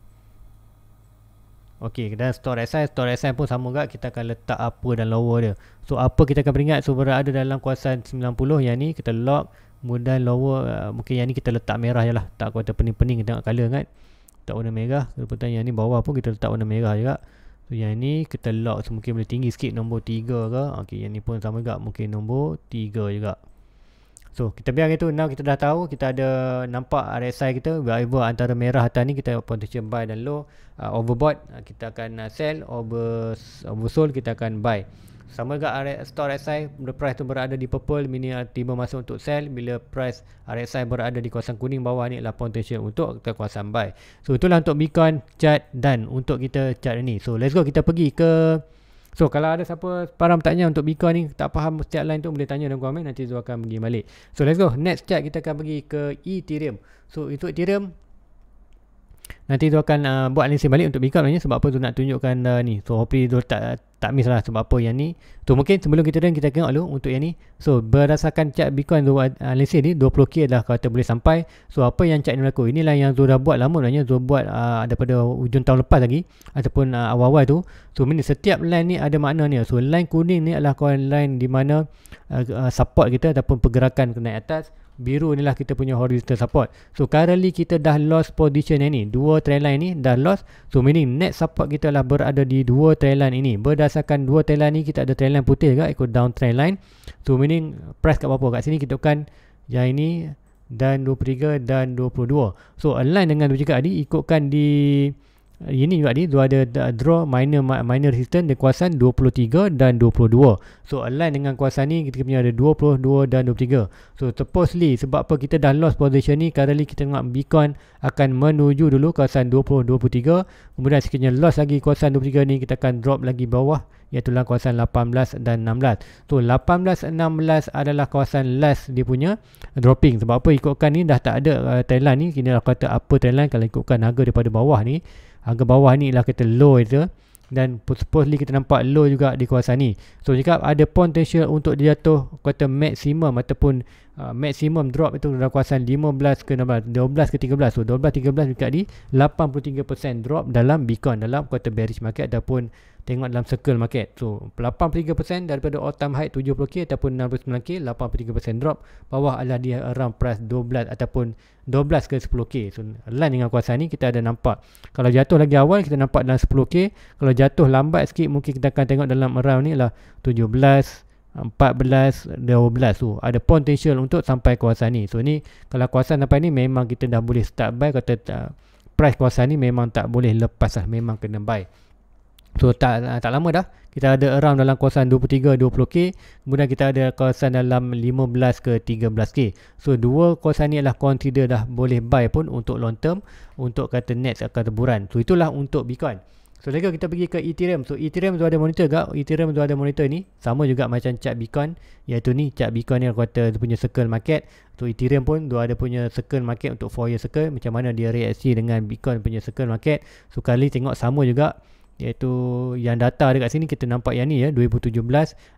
ok dan store RSI, store RSI pun sama juga kita akan letak apa dan lower dia so apa kita akan peringat so berada dalam kuasaan 90 yang ni kita lock kemudian lower uh, mungkin yang ni kita letak merah je lah tak kuasa pening-pening kita tengok colour kan tak warna merah kemudian yang ni bawah pun kita letak warna merah juga so yang ni kita lock so mungkin boleh tinggi sikit nombor 3 ke ok yang ni pun sama juga mungkin nombor 3 juga So kita biar itu Now kita dah tahu Kita ada nampak RSI kita Whatever antara merah atas ni Kita potential buy dan low uh, Overbought uh, Kita akan ah, sell over, Oversold Kita akan buy sama juga stock RSI bila price tu berada di purple mini tiba masuk untuk sell bila price RSI berada di kawasan kuning bawah ni adalah potential untuk kita kawasan buy so itulah untuk Bitcoin chart dan untuk kita chart ni so let's go kita pergi ke So kalau ada siapa param tanya untuk Bika ni tak faham setiap line tu boleh tanya dalam komen nanti Zul akan pergi balik. So let's go. Next chart kita akan pergi ke Ethereum. So untuk Ethereum Nanti tu akan uh, buat analisis balik untuk backup ni sebab apa tu nak tunjukkan uh, ni. So hopefully tu tak tak miss lah sebab apa yang ni. Tu mungkin sebelum kita dan kita tengok dulu untuk yang ni. So berdasarkan chart Bitcoin tu analisis uh, uh, ni 20k dah kata boleh sampai. So apa yang chart ni berlaku? Inilah yang Zul dah buat lama sebenarnya. Zul buat uh, daripada hujung tahun lepas lagi ataupun uh, awal-awal tu. So ini setiap line ni ada makna ni. So line kuning ni adalah kawan line di mana uh, uh, support kita ataupun pergerakan ke naik atas biru ni lah kita punya horizontal support so currently kita dah lost position yang ni dua trendline ni dah lost so meaning next support kita lah berada di dua trendline ini berdasarkan dua trendline ni kita ada trendline putih juga ikut down trendline so meaning price kat berapa kat sini kita kan yang ini dan 23 dan 22 so align dengan tu cakap tadi ikutkan di ini juga ni dua ada uh, draw minor minor resistance dan kuasaan 23 dan 22 so align dengan kuasa ni kita punya ada 22 dan 23 so supposedly sebab apa kita dah lost position ni currently kita tengok beacon akan menuju dulu kuasaan 20 23 kemudian sekiranya lost lagi kuasaan 23 ni kita akan drop lagi bawah iaitu lah kuasaan 18 dan 16 so 18 16 adalah kuasaan last dia punya dropping sebab apa ikutkan ni dah tak ada uh, trend line ni kita kata apa trend kalau ikutkan harga daripada bawah ni harga bawah ni ialah kita low itu dan supposedly kita nampak low juga di kawasan ni so jika ada potential untuk dia jatuh kata maximum ataupun uh, maximum drop itu dalam kawasan 15 ke 16, 12 ke 13 so 12 13 dekat ni 83% drop dalam Bitcoin dalam kuota bearish market ataupun tengok dalam circle market. So 83% daripada all time high 70k ataupun 69k 83% drop bawah adalah dia around price 12 ataupun 12 ke 10k. So line dengan kuasa ni kita ada nampak. Kalau jatuh lagi awal kita nampak dalam 10k. Kalau jatuh lambat sikit mungkin kita akan tengok dalam around ni lah 17 14, 12 tu so, ada potential untuk sampai kuasa ni so ni kalau kuasa sampai ni memang kita dah boleh start buy kata uh, price kuasa ni memang tak boleh lepas lah memang kena buy So tak, ah, tak lama dah kita ada around dalam kawasan 23-20k kemudian kita ada kawasan dalam 15 ke 13k so dua kawasan ni adalah consider dah boleh buy pun untuk long term untuk kata next akan teburan so itulah untuk Bitcoin so lagi kita pergi ke Ethereum so Ethereum tu ada monitor ke? Ethereum tu ada monitor ni sama juga macam chart Bitcoin iaitu ni chart Bitcoin ni kata dia punya circle market so Ethereum pun tu ada punya circle market untuk 4 year circle macam mana dia reaksi dengan Bitcoin punya circle market so kali tengok sama juga iaitu yang data dekat sini kita nampak yang ni ya 2017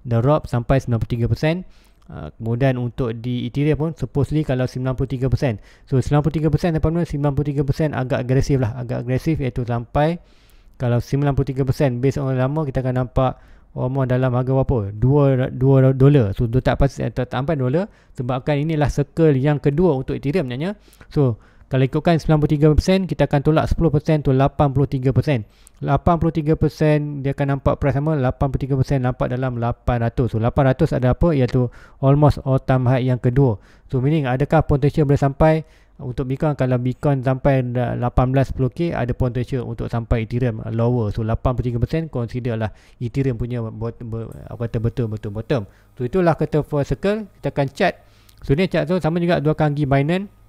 the drop sampai 93% ah, kemudian untuk di Ethereum pun supposedly kalau 93% so 93% apa namanya 93% agak agresif lah agak agresif iaitu sampai kalau 93% based on lama kita akan nampak OMO oh, dalam harga berapa 2 2 dolar so dia tak pasti eh, tak sampai dolar sebabkan inilah circle yang kedua untuk Ethereum sebenarnya so kalau ikutkan 93% kita akan tolak 10% tu 83%. 83% dia akan nampak price sama 83% nampak dalam 800. So 800 ada apa iaitu almost all time high yang kedua. So meaning adakah potential boleh sampai untuk Bitcoin kalau Bitcoin sampai 18 10k ada potential untuk sampai Ethereum lower. So 83% consider lah Ethereum punya apa kata betul betul bottom. So itulah kata first circle kita akan chat. So ni chat tu sama juga dua kanggi Binance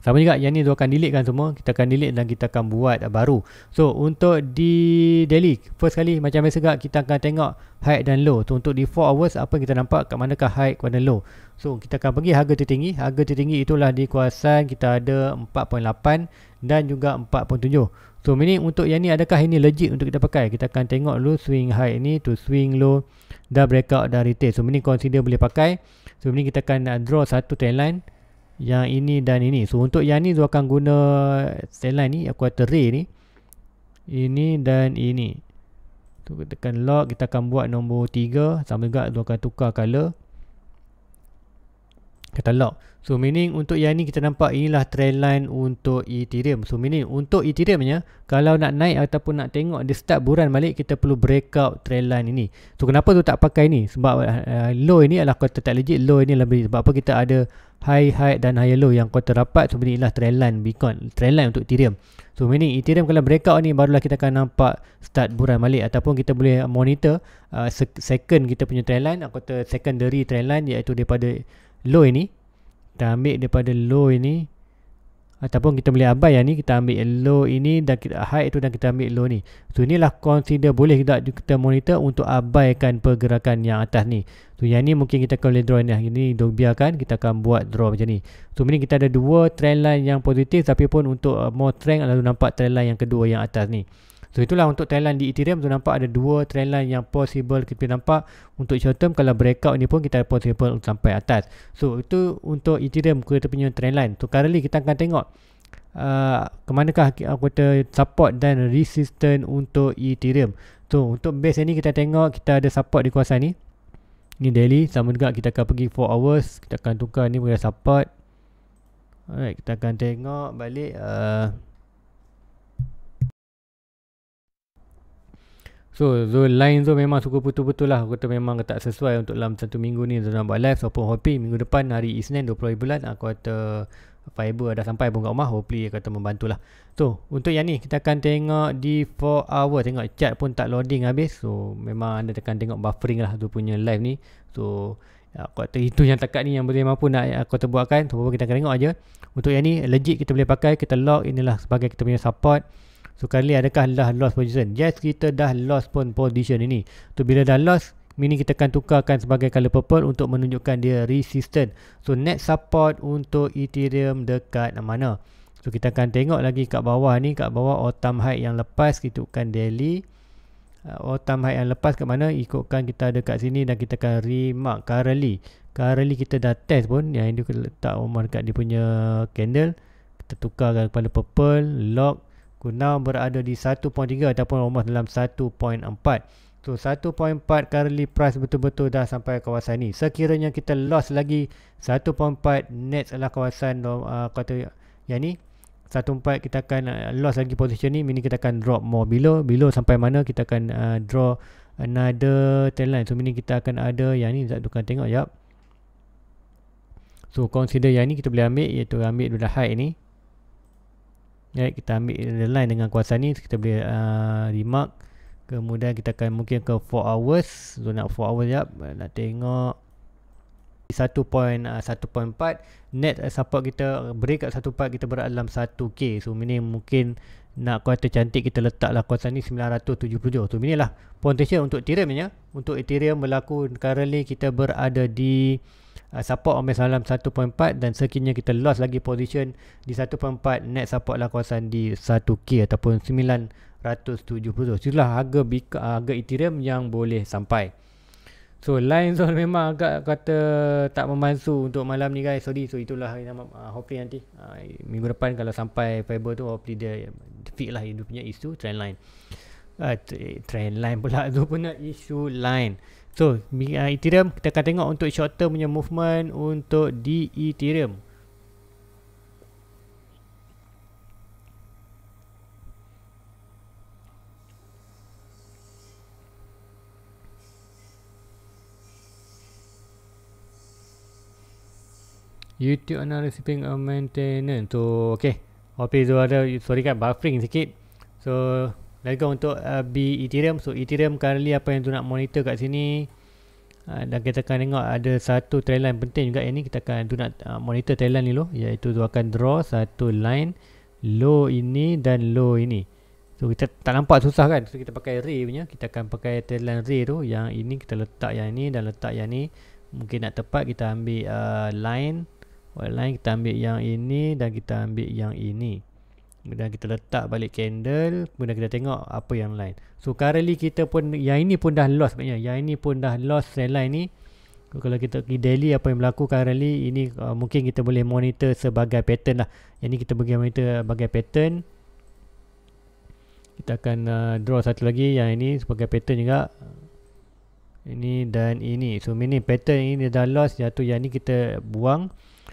sama juga yang ni tu akan delete kan semua kita akan delete dan kita akan buat baru so untuk di daily first kali macam biasa juga kita akan tengok high dan low so, untuk di 4 hours apa kita nampak kat manakah high mana low so kita akan pergi harga tertinggi harga tertinggi itulah di kuasaan kita ada 4.8 dan juga 4.7 So ini untuk yang ni adakah ini legit untuk kita pakai? Kita akan tengok dulu swing high ni to swing low dah breakout dari retail. So ini consider boleh pakai. So ini kita akan uh, draw satu trendline yang ini dan ini. So untuk yang ni tu akan guna line ni, equator ray ni. Ini dan ini. Tu so, tekan lock, kita akan buat nombor 3 sama juga tu akan tukar color. Catalog. So meaning untuk yang ni kita nampak inilah trend line untuk Ethereum. So meaning untuk Ethereum ya, kalau nak naik ataupun nak tengok dia start buran balik kita perlu breakout trend line ini. So kenapa tu tak pakai ni? Sebab uh, uh low ini adalah kuota tak legit, low ini lebih sebab apa kita ada high high dan high low yang kuota rapat so meaning inilah trend line Bitcoin, trend line untuk Ethereum. So meaning Ethereum kalau breakout ni barulah kita akan nampak start buran balik ataupun kita boleh monitor uh, second kita punya trend line, kuota uh, secondary trend line iaitu daripada low ini kita ambil daripada low ini ataupun kita boleh abai yang ni kita ambil low ini dan kita high itu dan kita ambil low ni so inilah consider boleh kita kita monitor untuk abaikan pergerakan yang atas ni so yang ni mungkin kita boleh draw ni ini biarkan kita akan buat draw macam ni so ini kita ada dua trend line yang positif tapi pun untuk uh, more trend lalu nampak trend line yang kedua yang atas ni So itulah untuk trendline di Ethereum tu nampak ada dua trendline yang possible kita nampak untuk short term kalau breakout ni pun kita possible untuk sampai atas. So itu untuk Ethereum kita punya trendline. So currently kita akan tengok uh, kemanakah kita support dan resistance untuk Ethereum. So untuk base ni kita tengok kita ada support di kawasan ni. Ni daily sama juga kita akan pergi 4 hours kita akan tukar ni boleh support. Alright kita akan tengok balik uh, So so line tu memang suka betul-betul lah Aku kata memang tak sesuai untuk dalam satu minggu ni Zul nak buat live So pun hoping minggu depan hari Isnin 20 hari bulan Aku kata ibu ada sampai pun kat rumah Hopefully aku kata membantu lah So untuk yang ni kita akan tengok di 4 hour Tengok chat pun tak loading habis So memang anda akan tengok buffering lah tu punya live ni So aku kata itu yang takat ni yang boleh mampu nak aku kata buatkan So kita akan tengok aja Untuk yang ni legit kita boleh pakai Kita log inilah sebagai kita punya support So kali adakah dah lost position? Yes kita dah lost pun position ini. Tu so, bila dah lost, mini kita akan tukarkan sebagai color purple untuk menunjukkan dia resistant. So net support untuk Ethereum dekat mana? So kita akan tengok lagi kat bawah ni, kat bawah autumn high yang lepas kita tukarkan daily uh, autumn high yang lepas kat mana? Ikutkan kita ada kat sini dan kita akan remark currently. Currently kita dah test pun yang dia letak umur dekat dia punya candle. Kita tukarkan kepada purple, lock Kunau berada di 1.3 ataupun almost dalam 1.4. So 1.4 currently price betul-betul dah sampai kawasan ni. Sekiranya kita loss lagi 1.4 next adalah kawasan uh, kata yang ni. 1.4 kita akan uh, loss lagi position ni. Mini kita akan drop more below. Below sampai mana kita akan uh, draw another trend line. So mini kita akan ada yang ni. Zat tukar tengok jap. So consider yang ni kita boleh ambil iaitu ambil dulu high ni right, ya, kita ambil line dengan kuasa ni kita boleh uh, remark kemudian kita akan mungkin ke 4 hours so nak 4 hours jap nak tengok 1.1.4 uh, net uh, support kita break kat 1.4 kita berada dalam 1k so ini mungkin nak kuasa cantik kita letaklah kuasa ni 977 so lah potential untuk ethereum ya untuk ethereum berlaku currently kita berada di uh, support ambil salam 1.4 dan sekiranya kita lost lagi position di 1.4 net support lah kawasan di 1k ataupun 970 itulah harga bika, uh, harga ethereum yang boleh sampai so line zone memang agak kata tak memansu untuk malam ni guys sorry so itulah uh, hopefully nanti uh, minggu depan kalau sampai fiber tu hopefully dia fit lah dia punya isu trend line uh, trend line pula tu pun isu line So ah, Ethereum kita akan tengok untuk short term punya movement untuk di Ethereum. YouTube anak receiving a maintenance. So okay. Hopi tu ada sorry kan buffering sikit. So lagi untuk uh, B Ethereum So Ethereum currently apa yang tu nak monitor kat sini uh, Dan kita akan tengok ada satu trend line penting juga yang ni Kita akan tu nak uh, monitor trend line ni lo Iaitu tu akan draw satu line Low ini dan low ini So kita tak nampak susah kan So kita pakai ray punya Kita akan pakai trend line ray tu Yang ini kita letak yang ini dan letak yang ni Mungkin nak tepat kita ambil uh, line line kita ambil yang ini dan kita ambil yang ini kemudian kita letak balik candle kemudian kita tengok apa yang lain so currently kita pun yang ini pun dah lost sebenarnya yang ini pun dah lost trend line ni so, kalau kita di daily apa yang berlaku currently ini uh, mungkin kita boleh monitor sebagai pattern lah yang ini kita boleh monitor sebagai pattern kita akan uh, draw satu lagi yang ini sebagai pattern juga ini dan ini so ini pattern ini dah lost jatuh yang ini kita buang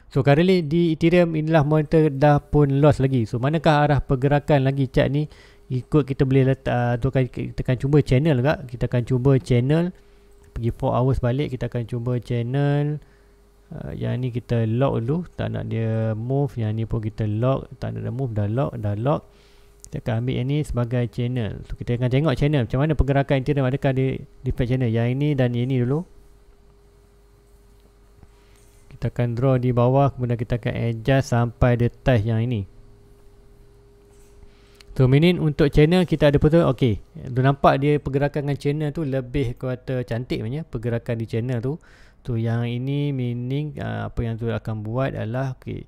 So currently di Ethereum inilah monitor dah pun loss lagi. So manakah arah pergerakan lagi chart ni? Ikut kita boleh letak uh, kita akan cuba channel juga. Kita akan cuba channel pergi 4 hours balik kita akan cuba channel uh, yang ni kita lock dulu tak nak dia move yang ni pun kita lock tak nak dia move dah lock dah lock kita akan ambil yang ni sebagai channel so kita akan tengok channel macam mana pergerakan Ethereum adakah dia defect channel yang ini dan yang ini dulu kita akan draw di bawah kemudian kita akan adjust sampai dia touch yang ini so meaning untuk channel kita ada betul ok tu nampak dia pergerakan dengan channel tu lebih kata cantik maknanya pergerakan di channel tu tu so, yang ini meaning ah, apa yang tu akan buat adalah ok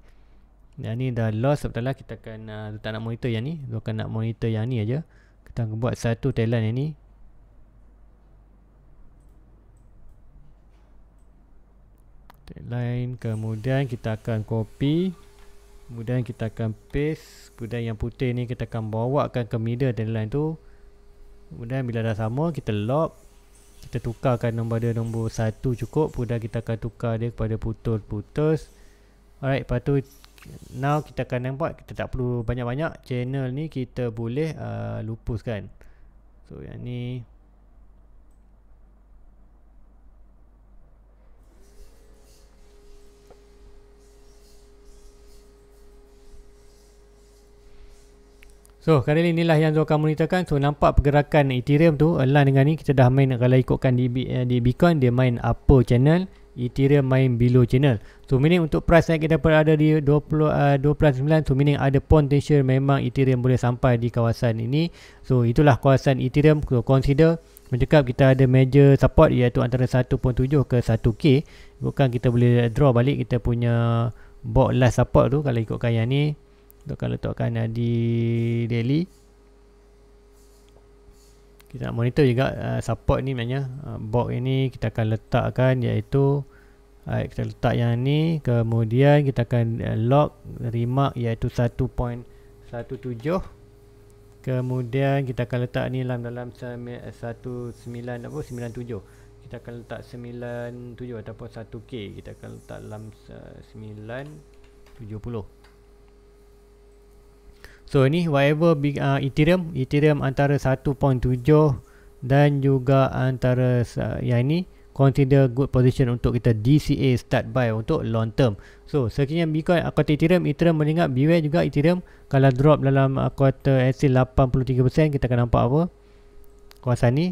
yang ni dah lost sebab kita akan ah, tu tak nak monitor yang ni tu akan nak monitor yang ni aja. kita akan buat satu talent yang ni tagline kemudian kita akan copy kemudian kita akan paste kemudian yang putih ni kita akan bawa akan ke middle tagline tu kemudian bila dah sama kita lock kita tukarkan nombor dia nombor 1 cukup kemudian kita akan tukar dia kepada putus-putus alright lepas tu now kita akan nampak kita tak perlu banyak-banyak channel ni kita boleh uh, lupuskan so yang ni So kali ini inilah yang Zul akan monitorkan So nampak pergerakan Ethereum tu Align dengan ni kita dah main Kalau ikutkan di, eh, di Bitcoin Dia main apa channel Ethereum main below channel So meaning untuk price yang kita berada di 20, uh, 29 So meaning ada potential memang Ethereum boleh sampai di kawasan ini So itulah kawasan Ethereum So consider Mencakap kita ada major support iaitu antara 1.7 ke 1K Bukan kita boleh draw balik kita punya Bot last support tu kalau ikutkan yang ni kita akan letakkan uh, di daily kita nak monitor juga uh, support ni maknanya uh, box ini kita akan letakkan iaitu uh, kita letak yang ni kemudian kita akan uh, lock remark iaitu 1.17 kemudian kita akan letak ni dalam dalam 19 eh, apa 97 kita akan letak 97 ataupun 1k kita akan letak dalam uh, 970 So ini whatever uh, Ethereum, Ethereum antara 1.7 dan juga antara uh, yang ini consider good position untuk kita DCA start buy untuk long term. So sekiranya Bitcoin uh, kuota Ethereum, Ethereum meningkat, beware juga Ethereum kalau drop dalam kuota uh, 83% kita akan nampak apa? Kawasan ni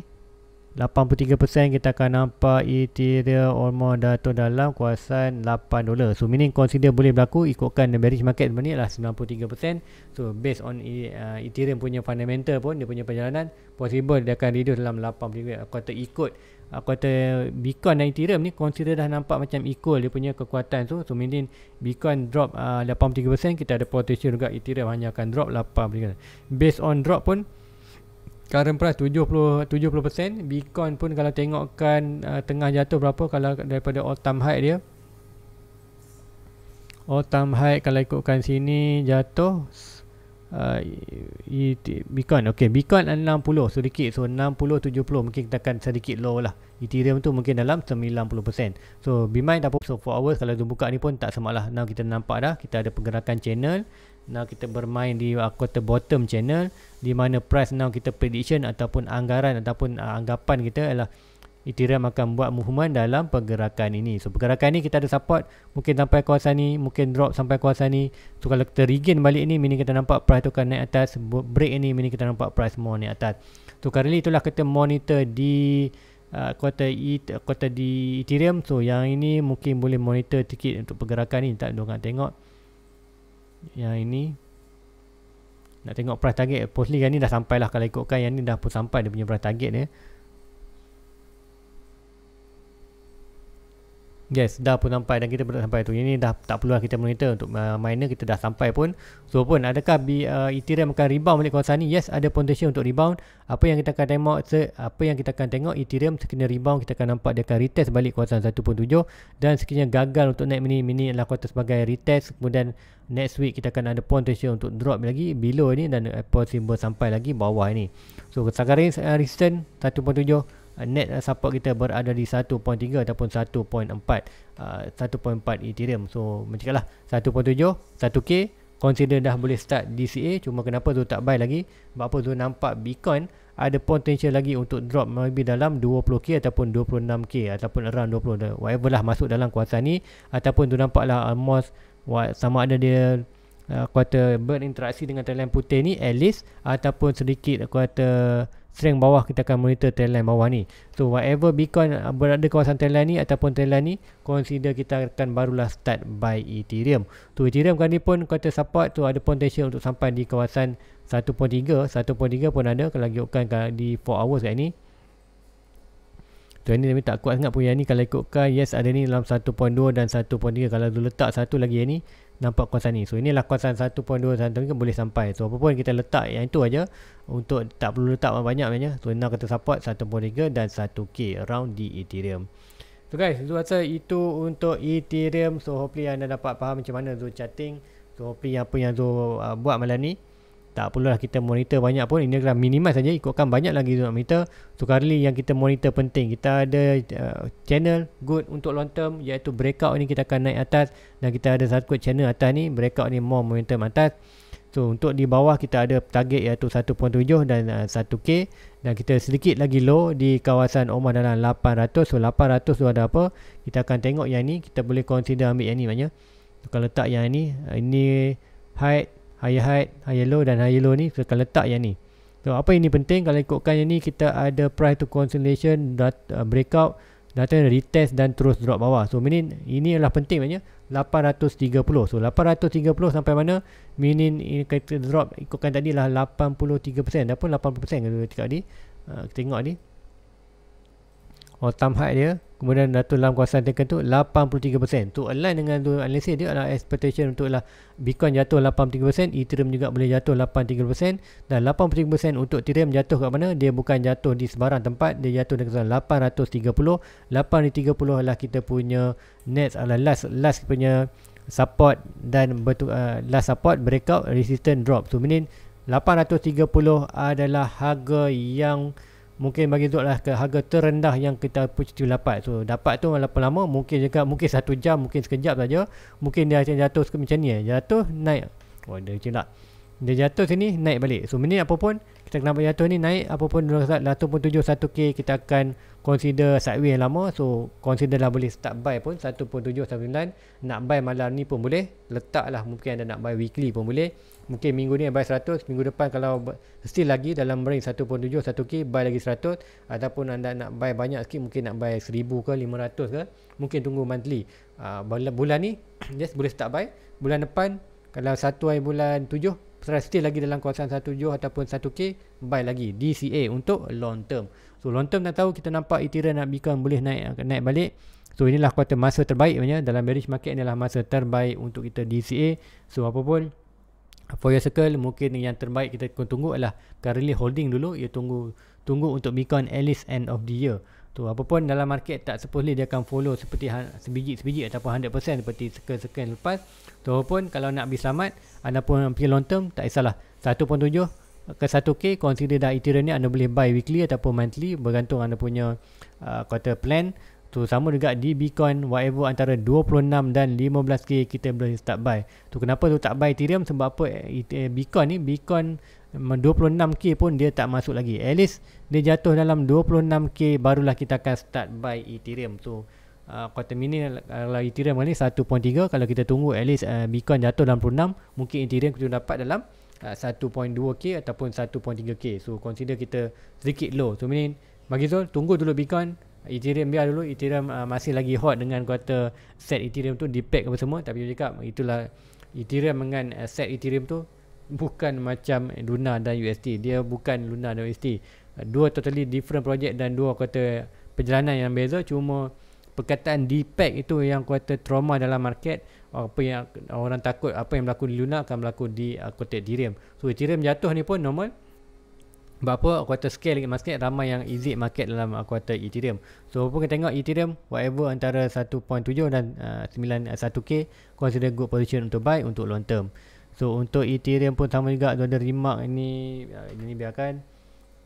83% kita akan nampak Ethereum or more datang dalam kuasan 8 dolar. So meaning consider boleh berlaku ikutkan the bearish market ni lah 93%. So based on e, uh, Ethereum punya fundamental pun dia punya perjalanan possible dia akan reduce dalam 80%. Aku kata ikut uh, aku kata Bitcoin dan Ethereum ni consider dah nampak macam equal dia punya kekuatan tu. So meaning Bitcoin drop uh, 83% kita ada potential juga Ethereum hanya akan drop 8%. Based on drop pun current price 70 70% Bitcoin pun kalau tengokkan uh, tengah jatuh berapa kalau daripada all time high dia all time high kalau ikutkan sini jatuh uh, Bitcoin ok Bitcoin 60 sedikit so 60 70 mungkin kita akan sedikit low lah Ethereum tu mungkin dalam 90% so be mind apa so 4 hours kalau tu buka ni pun tak semak lah now kita nampak dah kita ada pergerakan channel now kita bermain di uh, quarter bottom channel di mana price now kita prediction ataupun anggaran ataupun uh, anggapan kita ialah Ethereum akan buat movement dalam pergerakan ini. So pergerakan ini kita ada support mungkin sampai kawasan ni, mungkin drop sampai kawasan ni. So kalau kita regain balik ni, meaning kita nampak price tu akan naik atas. Break ni, meaning kita nampak price more naik atas. So currently itulah kita monitor di kota uh, kota di Ethereum. So yang ini mungkin boleh monitor sedikit untuk pergerakan ni. Tak, dorang tengok yang ini nak tengok price target Postly kan ni dah sampai lah kalau ikutkan yang ni dah pun sampai dia punya price target ni Yes, dah pun sampai dan kita pun sampai tu. Ini dah tak perlu kita monitor untuk uh, miner kita dah sampai pun. So pun adakah B, uh, Ethereum akan rebound balik kawasan ni? Yes, ada potential untuk rebound. Apa yang kita akan tengok se apa yang kita akan tengok Ethereum sekiranya rebound kita akan nampak dia akan retest balik kawasan 1.7 dan sekiranya gagal untuk naik mini mini adalah kawasan sebagai retest kemudian next week kita akan ada potential untuk drop lagi below ni dan uh, possible sampai lagi bawah ni. So sekarang ini uh, resistance 1.7 Uh, net uh, support kita berada di 1.3 ataupun 1.4 uh, 1.4 Ethereum so macam lah 1.7 1K consider dah boleh start DCA cuma kenapa tu tak buy lagi sebab apa tu nampak Bitcoin ada potential lagi untuk drop maybe dalam 20k ataupun 26k ataupun around 20 whatever lah masuk dalam kuasa ni ataupun tu nampak lah almost uh, what, sama ada dia uh, kuota berinteraksi dengan talian putih ni at least ataupun sedikit kuasa strength bawah kita akan monitor trendline bawah ni so whatever Bitcoin uh, berada kawasan trendline ni ataupun trendline ni consider kita akan barulah start buy Ethereum tu so, Ethereum kan ni pun kata support tu ada potential untuk sampai di kawasan 1.3 1.3 pun ada kalau ikutkan di 4 hours kat ni So ini tapi tak kuat sangat pun yang ni kalau ikutkan yes ada ni dalam 1.2 dan 1.3 kalau letak satu lagi yang ni nampak kuasa ni. So inilah kuasa 1.2 cm kan boleh sampai. So apa pun kita letak yang itu aja untuk tak perlu letak banyak-banyak sebenarnya. So nak kata support 1.3 dan 1k round di Ethereum. So guys, itu rasa itu untuk Ethereum. So hopefully anda dapat faham macam mana Zul chatting. So hopefully apa yang Zul uh, buat malam ni tak perlulah kita monitor banyak pun ini adalah minimal saja ikutkan banyak lagi zona monitor so kali yang kita monitor penting kita ada uh, channel good untuk long term iaitu breakout ni kita akan naik atas dan kita ada satu channel atas ni breakout ni more momentum atas so untuk di bawah kita ada target iaitu 1.7 dan uh, 1k dan kita sedikit lagi low di kawasan Oman dalam 800 so 800 tu ada apa kita akan tengok yang ni kita boleh consider ambil yang ni maknanya so, kalau tak yang ni uh, ini height High high, high low dan high low ni kita akan letak yang ni. So apa ini penting kalau ikutkan yang ni kita ada price to consolidation dot uh, breakout datang retest dan terus drop bawah. So minin ini adalah penting maknanya 830. So 830 sampai mana minin ini kita drop ikutkan tadi lah 83% ataupun 80% kalau tadi uh, kita tengok ni or oh, thumb height dia kemudian Datuk dalam kawasan tekan tu 83% tu align dengan tu analisis dia adalah expectation untuk lah Bitcoin jatuh 83% Ethereum juga boleh jatuh 83% dan 83% untuk Ethereum jatuh kat mana dia bukan jatuh di sebarang tempat dia jatuh dekat 830 830 adalah kita punya next adalah last last kita punya support dan betul, uh, last support breakout resistance drop so meaning 830 adalah harga yang mungkin bagi tu lah ke harga terendah yang kita tu dapat so dapat tu walaupun lama mungkin juga mungkin satu jam mungkin sekejap saja mungkin dia akan jatuh macam ni jatuh naik oh dia cilak dia jatuh sini naik balik so minit apapun kita kenapa jatuh ni naik apapun pun 1.71k kita akan consider sideway yang lama so consider lah boleh start buy pun 1.719 nak buy malam ni pun boleh letak lah mungkin anda nak buy weekly pun boleh mungkin minggu ni buy 100 minggu depan kalau still lagi dalam range 1.7 1k buy lagi 100 ataupun anda nak buy banyak sikit mungkin nak buy 1000 ke 500 ke mungkin tunggu monthly uh, bulan ni just boleh start buy bulan depan kalau satu hari bulan 7 still lagi dalam kawasan 1.7 ataupun 1k buy lagi DCA untuk long term so long term dah tahu kita nampak Ethereum nak become boleh naik naik balik So inilah kuota masa terbaik sebenarnya dalam bearish market inilah masa terbaik untuk kita DCA. So apa pun for your circle mungkin yang terbaik kita kena tunggu adalah currently holding dulu ia tunggu tunggu untuk Bitcoin at least end of the year tu apa pun dalam market tak supposedly dia akan follow seperti ha, sebiji-sebiji ataupun 100% seperti circle-circle lepas tu pun kalau nak beli selamat anda pun pilih long term tak kisahlah 1.7 ke 1k consider dah Ethereum ni anda boleh buy weekly ataupun monthly bergantung anda punya uh, quarter plan tu sama juga di Bitcoin whatever antara 26 dan 15k kita boleh start buy tu kenapa tu tak buy Ethereum sebab apa eh, Bitcoin ni Bitcoin 26k um, pun dia tak masuk lagi at least dia jatuh dalam 26k barulah kita akan start buy Ethereum tu uh, quarter mini kalau uh, Ethereum ni 1.3 kalau kita tunggu at least uh, Bitcoin jatuh 86 mungkin Ethereum kita dapat dalam uh, 1.2k ataupun 1.3k so consider kita sedikit low so meaning bagi Zul tunggu dulu Bitcoin Ethereum biar dulu Ethereum uh, masih lagi hot dengan kuota set Ethereum tu di pack apa semua tapi dia cakap itulah Ethereum dengan uh, set Ethereum tu bukan macam Luna dan UST dia bukan Luna dan UST uh, dua totally different project dan dua kuota perjalanan yang beza cuma perkataan DPEG itu yang kuota trauma dalam market apa yang orang takut apa yang berlaku di Luna akan berlaku di uh, kuota Ethereum so Ethereum jatuh ni pun normal Berapa quarter scale lagi market ramai yang exit market dalam quarter uh, Ethereum. So apa kita tengok Ethereum whatever antara 1.7 dan uh, 9 1k uh, consider good position untuk buy untuk long term. So untuk Ethereum pun sama juga tu ada remark ini uh, ini biarkan.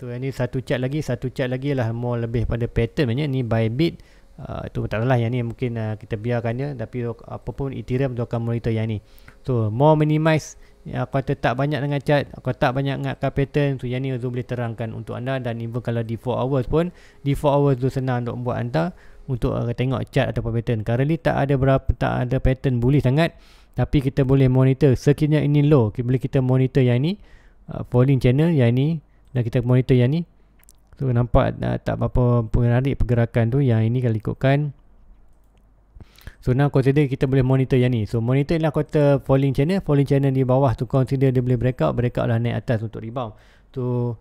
Tu so, ini satu chart lagi satu chart lagi lah more lebih pada pattern banyak ni buy bit itu uh, tu taklah yang ni mungkin uh, kita biarkan dia tapi apa pun Ethereum tu akan monitor yang ni. So more minimize Ya, aku kata tak banyak dengan chart aku tak banyak ingatkan pattern so yang ni Zoom boleh terangkan untuk anda dan even kalau di 4 hours pun di 4 hours tu senang untuk buat anda untuk uh, tengok chart ataupun pattern currently tak ada berapa tak ada pattern bullish sangat tapi kita boleh monitor sekiranya ini low kita boleh kita monitor yang ni uh, falling channel yang ni dan kita monitor yang ni so nampak uh, tak apa-apa menarik pergerakan tu yang ini kalau ikutkan So now consider kita boleh monitor yang ni. So monitor ialah quarter falling channel. Falling channel di bawah tu consider dia boleh breakout. Breakout lah naik atas untuk rebound. So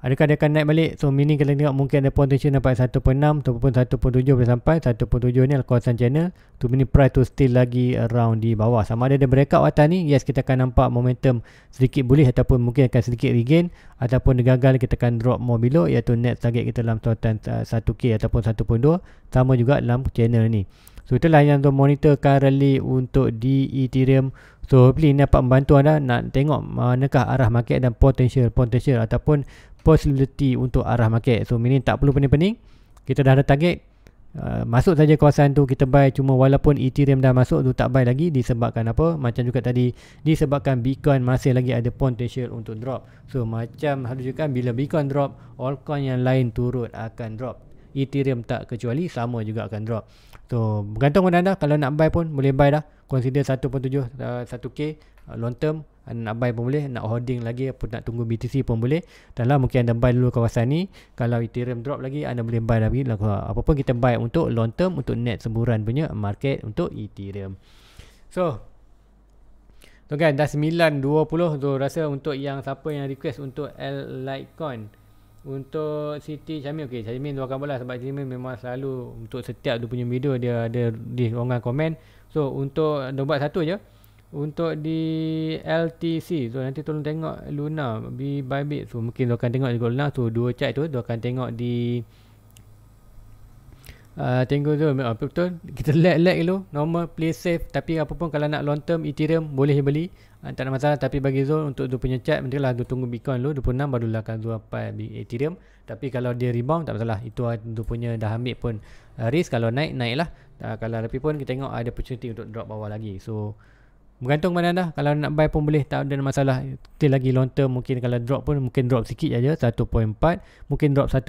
adakah dia akan naik balik? So meaning kalau tengok mungkin ada potential dapat 1.6 ataupun 1.7 boleh sampai. 1.7 ni kawasan lah channel. Tu meaning price tu still lagi around di bawah. Sama ada dia breakout atas ni. Yes kita akan nampak momentum sedikit boleh ataupun mungkin akan sedikit regain. Ataupun dia gagal kita akan drop more below iaitu net target kita dalam uh, tuatan 1K ataupun 1.2. Sama juga dalam channel ni. So itulah yang untuk monitor currently untuk di Ethereum. So hopefully ini dapat membantu anda nak tengok manakah arah market dan potential potential ataupun possibility untuk arah market. So ini tak perlu pening-pening. Kita dah ada target Uh, masuk saja kawasan tu kita buy cuma walaupun Ethereum dah masuk tu tak buy lagi disebabkan apa macam juga tadi disebabkan Bitcoin masih lagi ada potential untuk drop so macam harus juga bila Bitcoin drop all coin yang lain turut akan drop Ethereum tak kecuali sama juga akan drop So bergantung kepada anda Kalau nak buy pun boleh buy dah Consider 1.7 uh, 1k uh, long term nak buy pun boleh Nak holding lagi atau nak tunggu BTC pun boleh Dan lah mungkin anda buy dulu kawasan ni Kalau Ethereum drop lagi Anda boleh buy lagi lah. Apa pun kita buy untuk long term Untuk net semburan punya market Untuk Ethereum So So kan dah 9.20 So rasa untuk yang siapa yang request Untuk L Litecoin untuk Siti Syamil okey Syamil luangkan bola sebab Syamil memang selalu untuk setiap dia punya video dia ada di ruangan komen so untuk dia satu je untuk di LTC so nanti tolong tengok Luna be by bit so mungkin dia akan tengok juga Luna so dua chat tu dia akan tengok di Uh, tengok tu apa ah, betul kita lag lag dulu normal play safe tapi apa pun kalau nak long term ethereum boleh beli uh, tak ada masalah tapi bagi Zul untuk dia punya chart mesti lah dia tunggu Bitcoin dulu 26 baru lah akan Zul apply Ethereum tapi kalau dia rebound tak masalah itu ah, dia punya dah ambil pun uh, risk kalau naik naik lah uh, kalau tapi pun kita tengok ada opportunity untuk drop bawah lagi so bergantung mana anda kalau nak buy pun boleh tak ada masalah still lagi long term mungkin kalau drop pun mungkin drop sikit aja 1.4 mungkin drop 1.3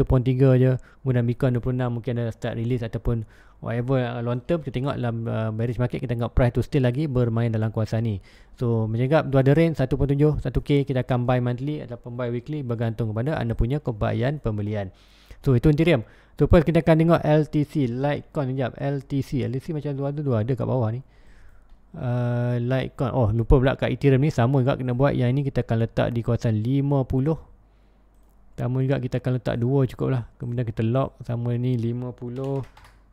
aja guna Bitcoin 26 mungkin ada start release ataupun whatever uh, long term kita tengok dalam uh, bearish market kita tengok price tu still lagi bermain dalam kuasa ni so menjegap dua ada range 1.7 1k kita akan buy monthly ataupun buy weekly bergantung kepada anda punya kebayaan pembelian so itu Ethereum so first kita akan tengok LTC Litecoin sekejap LTC LTC macam tu ada dua ada kat bawah ni uh, Litecoin oh lupa pula kat Ethereum ni sama juga kena buat yang ini kita akan letak di kawasan 50 sama juga kita akan letak dua cukup lah. Kemudian kita lock. Sama ni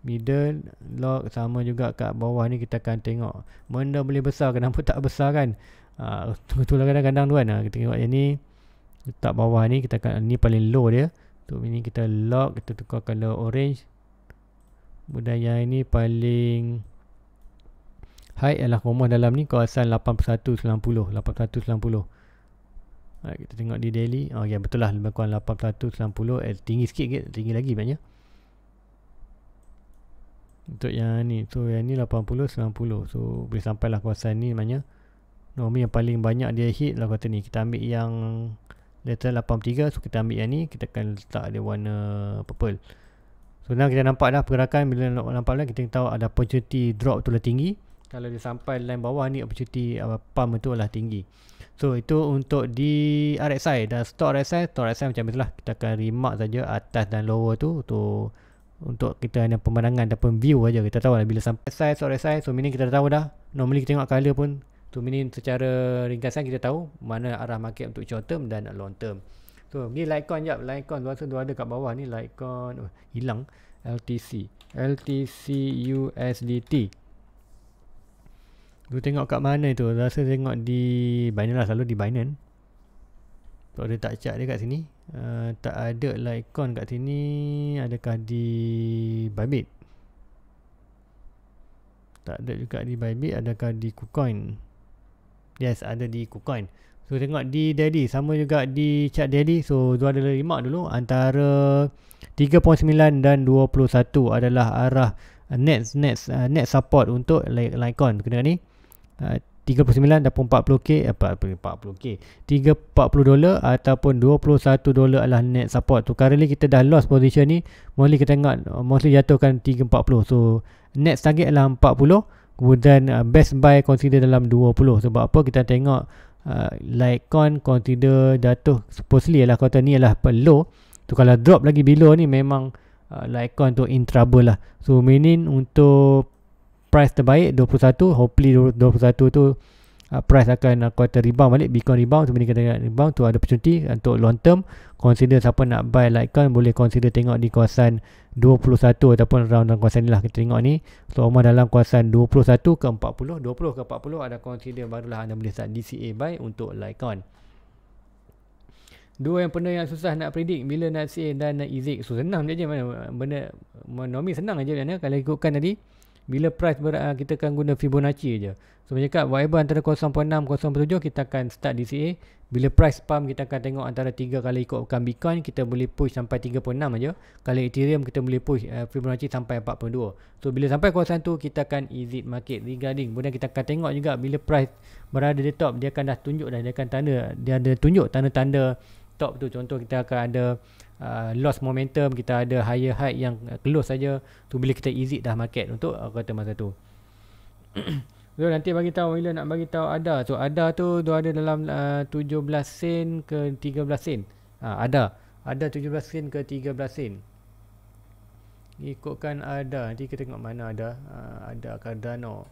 middle lock sama juga kat bawah ni kita akan tengok benda boleh besar kenapa tak besar kan ah, betul-betul uh, kadang-kadang tu uh, kita tengok yang ni letak bawah ni kita akan ni paling low dia tu ini kita lock kita tukar color orange kemudian yang ini paling high ialah rumah dalam ni kawasan 8190 8190 Right, kita tengok di daily. Oh ya betul lah lebih kurang 8190 eh, tinggi sikit ke tinggi lagi banyak untuk yang ni so yang ni 80 90 so boleh lah kawasan ni namanya normally yang paling banyak dia hit lah kata ni kita ambil yang letter 83 so kita ambil yang ni kita akan letak dia warna purple so now kita nampak dah pergerakan bila nampak lah kita tahu ada opportunity drop tu lah tinggi kalau dia sampai line bawah ni opportunity uh, pump tu lah tinggi so itu untuk di RSI dan stock RSI stock RSI macam itulah kita akan remark saja atas dan lower tu untuk untuk kita hanya pemandangan ataupun view aja kita tahu lah bila sampai size or size so meaning kita dah tahu dah normally kita tengok color pun tu so, meaning secara ringkasan kita tahu mana arah market untuk short term dan long term so ni Litecoin jap Litecoin rasa tu ada kat bawah ni Litecoin oh, hilang LTC LTC USDT tu tengok kat mana tu rasa tengok di Binance lah selalu di Binance kalau so, dia tak cat dia kat sini uh, tak ada lah ikon kat sini adakah di Bybit tak ada juga di Bybit adakah di KuCoin yes ada di KuCoin so tengok di Daddy sama juga di chat Daddy so dua ada remark dulu antara 3.9 dan 21 adalah arah next next uh, next support untuk Litecoin kena ni 39 ataupun 40k apa apa 40k 340 dolar ataupun 21 dolar adalah net support tu so, currently kita dah lost position ni mostly kita tengok mesti jatuhkan 340 so net target adalah 40 kemudian uh, best buy consider dalam 20 sebab apa kita tengok uh, Litecoin consider jatuh supposedly ialah kata ni ialah perlu. tu kalau drop lagi below ni memang uh, Litecoin tu in trouble lah so meaning untuk price terbaik 21 hopefully 21 tu uh, price akan aku uh, kata rebound balik Bitcoin rebound tu kita tengok rebound tu ada opportunity untuk long term consider siapa nak buy Litecoin boleh consider tengok di kawasan 21 ataupun round dalam kawasan ni lah kita tengok ni so rumah dalam kawasan 21 ke 40 20 ke 40 ada consider barulah anda boleh start DCA buy untuk Litecoin Dua yang penuh yang susah nak predict bila nak CA dan nak EZIC. So senang je mana benda nomi senang aja mana kalau ikutkan tadi bila price ber, uh, kita akan guna Fibonacci aje. So macam cakap whatever antara 0.6 0.7 kita akan start DCA. Bila price pump kita akan tengok antara 3 kali ikut bukan Bitcoin kita boleh push sampai 3.6 aja. Kalau Ethereum kita boleh push uh, Fibonacci sampai 4.2. So bila sampai kawasan tu kita akan exit market regarding. Kemudian kita akan tengok juga bila price berada di top dia akan dah tunjuk dah dia akan tanda dia ada tunjuk tanda-tanda top tu. Contoh kita akan ada uh, loss momentum kita ada higher high yang close saja tu bila kita exit dah market untuk uh, kata masa tu so nanti bagi tahu bila nak bagi tahu ada so ada tu tu ada dalam uh, 17 sen ke 13 sen uh, ada ada 17 sen ke 13 sen ikutkan ada nanti kita tengok mana ada uh, ada cardano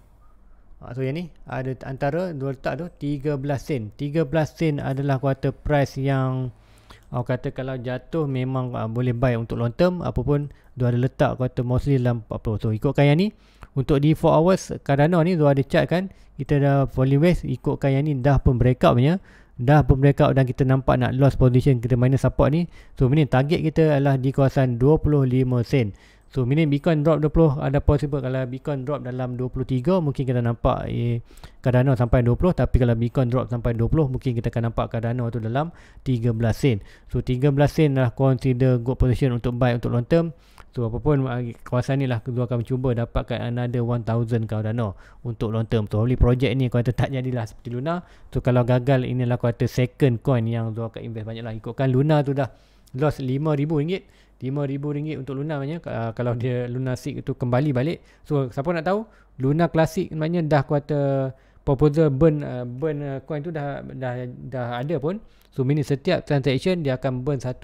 ha, So yang ni ada antara dua letak tu 13 sen. 13 sen adalah kuarter price yang Aku kata kalau jatuh memang uh, boleh buy untuk long term apapun dia ada letak aku kata mostly dalam 40 so ikutkan yang ni untuk di 4 hours Cardano ni dia ada chart kan kita dah volume base ikutkan yang ni dah pun breakout punya dah pun breakout dan kita nampak nak loss position kita minus support ni so ini target kita adalah di kawasan 25 sen So minit Bitcoin drop 20 ada possible kalau Bitcoin drop dalam 23 mungkin kita nampak eh, Cardano sampai 20 tapi kalau Bitcoin drop sampai 20 mungkin kita akan nampak Cardano tu dalam 13 sen. So 13 sen lah consider good position untuk buy untuk long term. So apa apapun ah, kuasa ni lah kita akan cuba dapatkan another 1000 Cardano untuk long term. So probably project ni kalau tak jadilah seperti Luna. So kalau gagal inilah kuarter second coin yang kita akan invest banyak lah. Ikutkan Luna tu dah lost RM5,000 rm ringgit untuk Luna maknanya uh, kalau dia Luna Seek itu kembali balik. So siapa nak tahu Luna Classic maknanya dah quarter proposal burn uh, burn uh, coin tu dah dah dah ada pun. So mini setiap transaction dia akan burn 1.2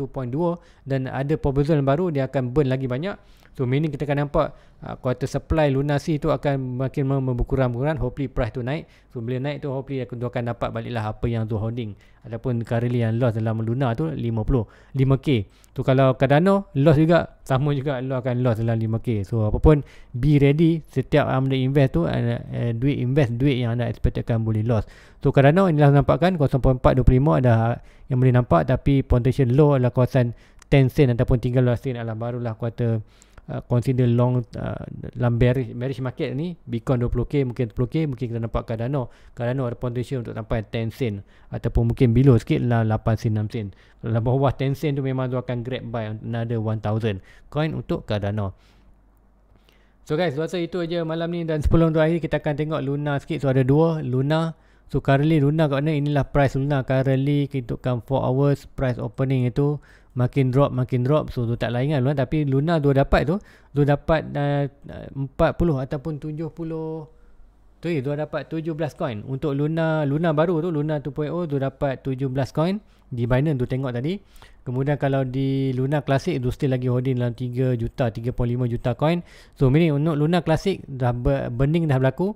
dan ada proposal yang baru dia akan burn lagi banyak. So meaning kita akan nampak uh, quarter supply lunasi tu akan makin membukuran-bukuran. Hopefully price tu naik. So bila naik tu hopefully aku tu akan dapat baliklah apa yang tu holding. Adapun currently yang loss dalam Luna tu 50. 5K. So kalau Cardano loss juga sama juga lu akan loss dalam 5K. So pun be ready setiap anda invest tu uh, uh, duit invest duit yang anda expect akan boleh loss. So Cardano inilah nampakkan 0.425 ada ah, yang boleh nampak tapi potential low adalah kawasan 10 sen ataupun tinggal 10 sen adalah barulah kuarter Uh, consider long uh, dalam bearish, bearish market ni Bitcoin 20k mungkin 10k mungkin kita nampak Cardano Cardano ada potential untuk sampai 10 sen ataupun mungkin below sikit lah 8 sen 6 sen kalau bawah 10 sen tu memang tu akan grab buy another 1000 coin untuk Cardano So guys, rasa itu aja malam ni dan sebelum tu akhir kita akan tengok Luna sikit. So ada dua, Luna. So currently Luna kat mana? Inilah price Luna currently kita tukar 4 hours price opening itu makin drop makin drop so tu tak lain kan Luna tapi Luna dua dapat tu dua dapat uh, 40 ataupun 70 tu dua dapat 17 coin untuk Luna Luna baru tu Luna 2.0 dua dapat 17 coin di Binance tu tengok tadi kemudian kalau di Luna Classic tu still lagi holding dalam 3 juta 3.5 juta coin so meaning untuk Luna Classic dah burning dah berlaku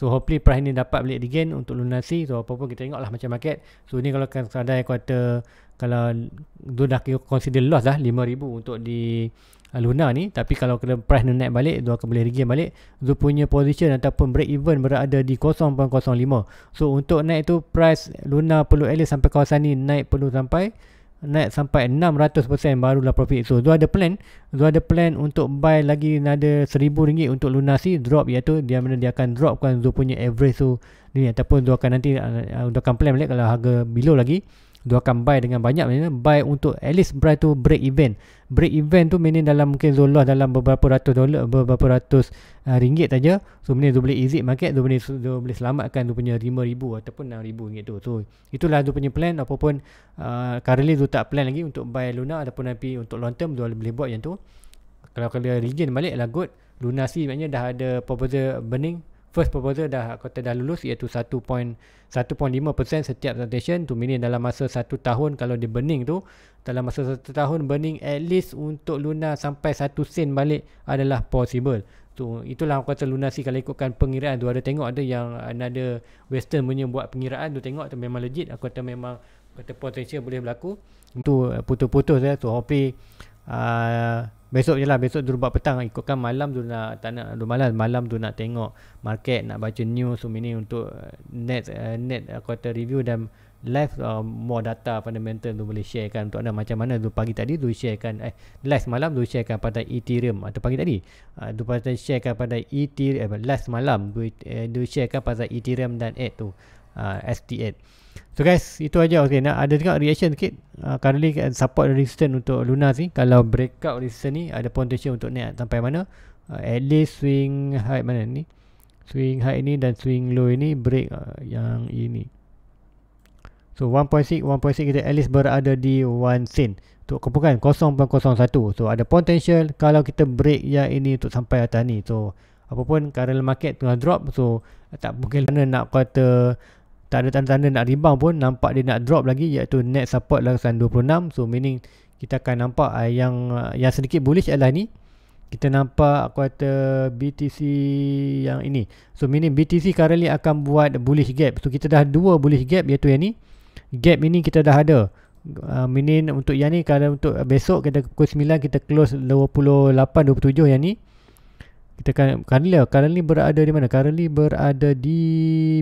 So hopefully price ni dapat balik again untuk lunasi. So apa apa kita tengok lah macam market. So ni kalau kan ada kuarter kalau tu dah consider loss dah 5000 untuk di uh, Luna ni tapi kalau kena price ni naik balik dia akan boleh regain balik tu punya position ataupun break even berada di 0.05 so untuk naik tu price Luna perlu at least sampai kawasan ni naik perlu sampai naik sampai 600% barulah profit so dia ada plan dia ada plan untuk buy lagi ada RM1,000 untuk lunasi drop iaitu dia mana dia akan dropkan dia punya average tu ni ataupun tu akan nanti uh, dia akan plan balik kalau harga below lagi dia akan buy dengan banyak maknanya buy untuk at least buy tu break event break event tu meaning dalam mungkin zone dalam beberapa ratus dolar beberapa ratus uh, ringgit saja so meaning dia boleh exit market dia boleh, dia boleh selamatkan dia punya 5000 ataupun 6000 ringgit tu so itulah dia punya plan apapun uh, currently dia tak plan lagi untuk buy Luna ataupun nanti untuk long term dia boleh buat yang tu kalau kalau dia regain balik lah good Luna C maknanya dah ada proposal burning first proposal dah kata dah lulus iaitu 1.1.5% setiap plantation tu meaning dalam masa satu tahun kalau dia burning tu dalam masa satu tahun burning at least untuk Luna sampai satu sen balik adalah possible tu itulah aku kata lunasi kalau ikutkan pengiraan tu ada tengok ada yang ada western punya buat pengiraan tu tengok tu memang legit aku kata memang kata potensial boleh berlaku tu uh, putus-putus ya tu hopi uh, Besok je lah Besok dulu buat petang Ikutkan malam tu nak Tak nak dulu malam Malam tu nak tengok Market Nak baca news So ini untuk eh, Net uh, Net uh, quarter review Dan Live uh, More data fundamental tu boleh sharekan Untuk anda macam mana Dulu pagi tadi Dulu sharekan Eh Last malam Dulu sharekan pada Ethereum Atau pagi tadi uh, ah, Dulu pasal sharekan pada Ethereum eh, Last malam Dulu, uh, dulu sharekan pada Ethereum dan 8 tu uh, ah, ST8 So guys, itu aja. Okay, nak ada juga reaction sikit. Uh, currently kan support resistance untuk Luna sih. Kalau breakout resistance ni ada potential untuk naik sampai mana? Uh, at least swing high mana ni? Swing high ini dan swing low ini break uh, yang ini. So 1.6, 1.6 kita at least berada di 1 sen. Untuk kumpulkan 0.01. So ada potential kalau kita break yang ini untuk sampai atas ni. So apa pun current market tengah drop. So tak mungkin mana nak kata tak ada tanda-tanda nak rebound pun nampak dia nak drop lagi iaitu net support langsung 26 so meaning kita akan nampak uh, yang uh, yang sedikit bullish adalah ni kita nampak kata BTC yang ini so meaning BTC currently akan buat bullish gap so kita dah dua bullish gap iaitu yang ni gap ini kita dah ada uh, meaning untuk yang ni kalau untuk besok kita pukul 9 kita close 28 27 yang ni kita kan currently lah, currently berada di mana currently berada di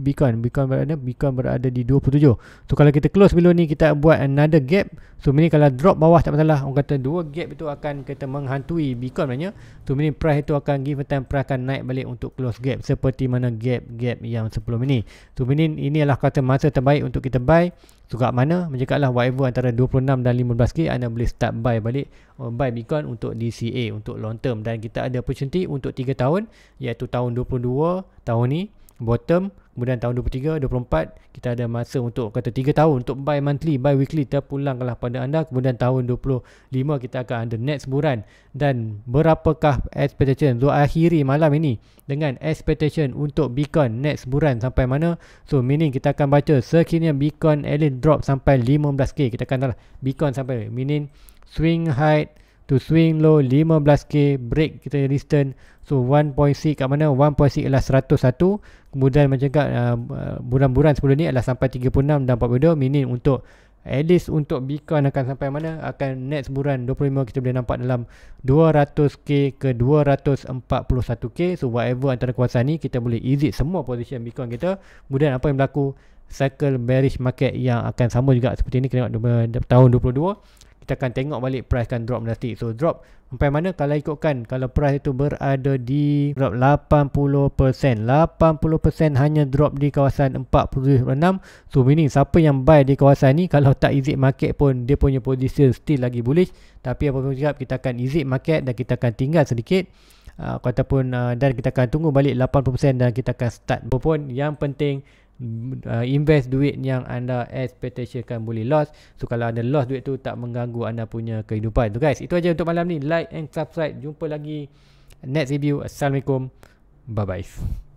Bitcoin Bitcoin berada Bitcoin berada di 27 so kalau kita close below ni kita buat another gap so ini kalau drop bawah tak masalah orang kata dua gap itu akan kita menghantui Bitcoin sebenarnya so ini price itu akan give a time price akan naik balik untuk close gap seperti mana gap gap yang sebelum ini so ini ini adalah kata masa terbaik untuk kita buy So kat mana Menjekatlah whatever Antara 26 dan 15k Anda boleh start buy balik uh, Buy Bitcoin Untuk DCA Untuk long term Dan kita ada opportunity Untuk 3 tahun Iaitu tahun 22 Tahun ni bottom kemudian tahun 23 24 kita ada masa untuk kata 3 tahun untuk buy monthly buy weekly terpulangkanlah pada anda kemudian tahun 25 kita akan ada next buran dan berapakah expectation untuk akhiri malam ini dengan expectation untuk Bitcoin next buran sampai mana so meaning kita akan baca sekiranya Bitcoin at least drop sampai 15k kita akan tahu lah, Bitcoin sampai meaning swing high to swing low 15k break kita resistance So 1.6 kat mana 1.6 ialah 101 Kemudian macam kat uh, bulan-bulan sebelum ni adalah sampai 36 dan 42 Minim untuk at least untuk Bitcoin akan sampai mana Akan next bulan 25 kita boleh nampak dalam 200k ke 241k So whatever antara kuasa ni kita boleh exit semua position Bitcoin kita Kemudian apa yang berlaku cycle bearish market yang akan sama juga seperti ini kena tahun 22 kita akan tengok balik price akan drop nanti so drop sampai mana kalau ikutkan kalau price itu berada di drop 80% 80% hanya drop di kawasan 46 so meaning siapa yang buy di kawasan ni kalau tak exit market pun dia punya position still lagi bullish tapi apa pun cakap kita akan exit market dan kita akan tinggal sedikit uh, ataupun uh, dan kita akan tunggu balik 80% dan kita akan start apa yang penting uh, invest duit yang anda expectationkan boleh loss so kalau anda loss duit tu tak mengganggu anda punya kehidupan tu guys itu aja untuk malam ni like and subscribe jumpa lagi next review assalamualaikum bye bye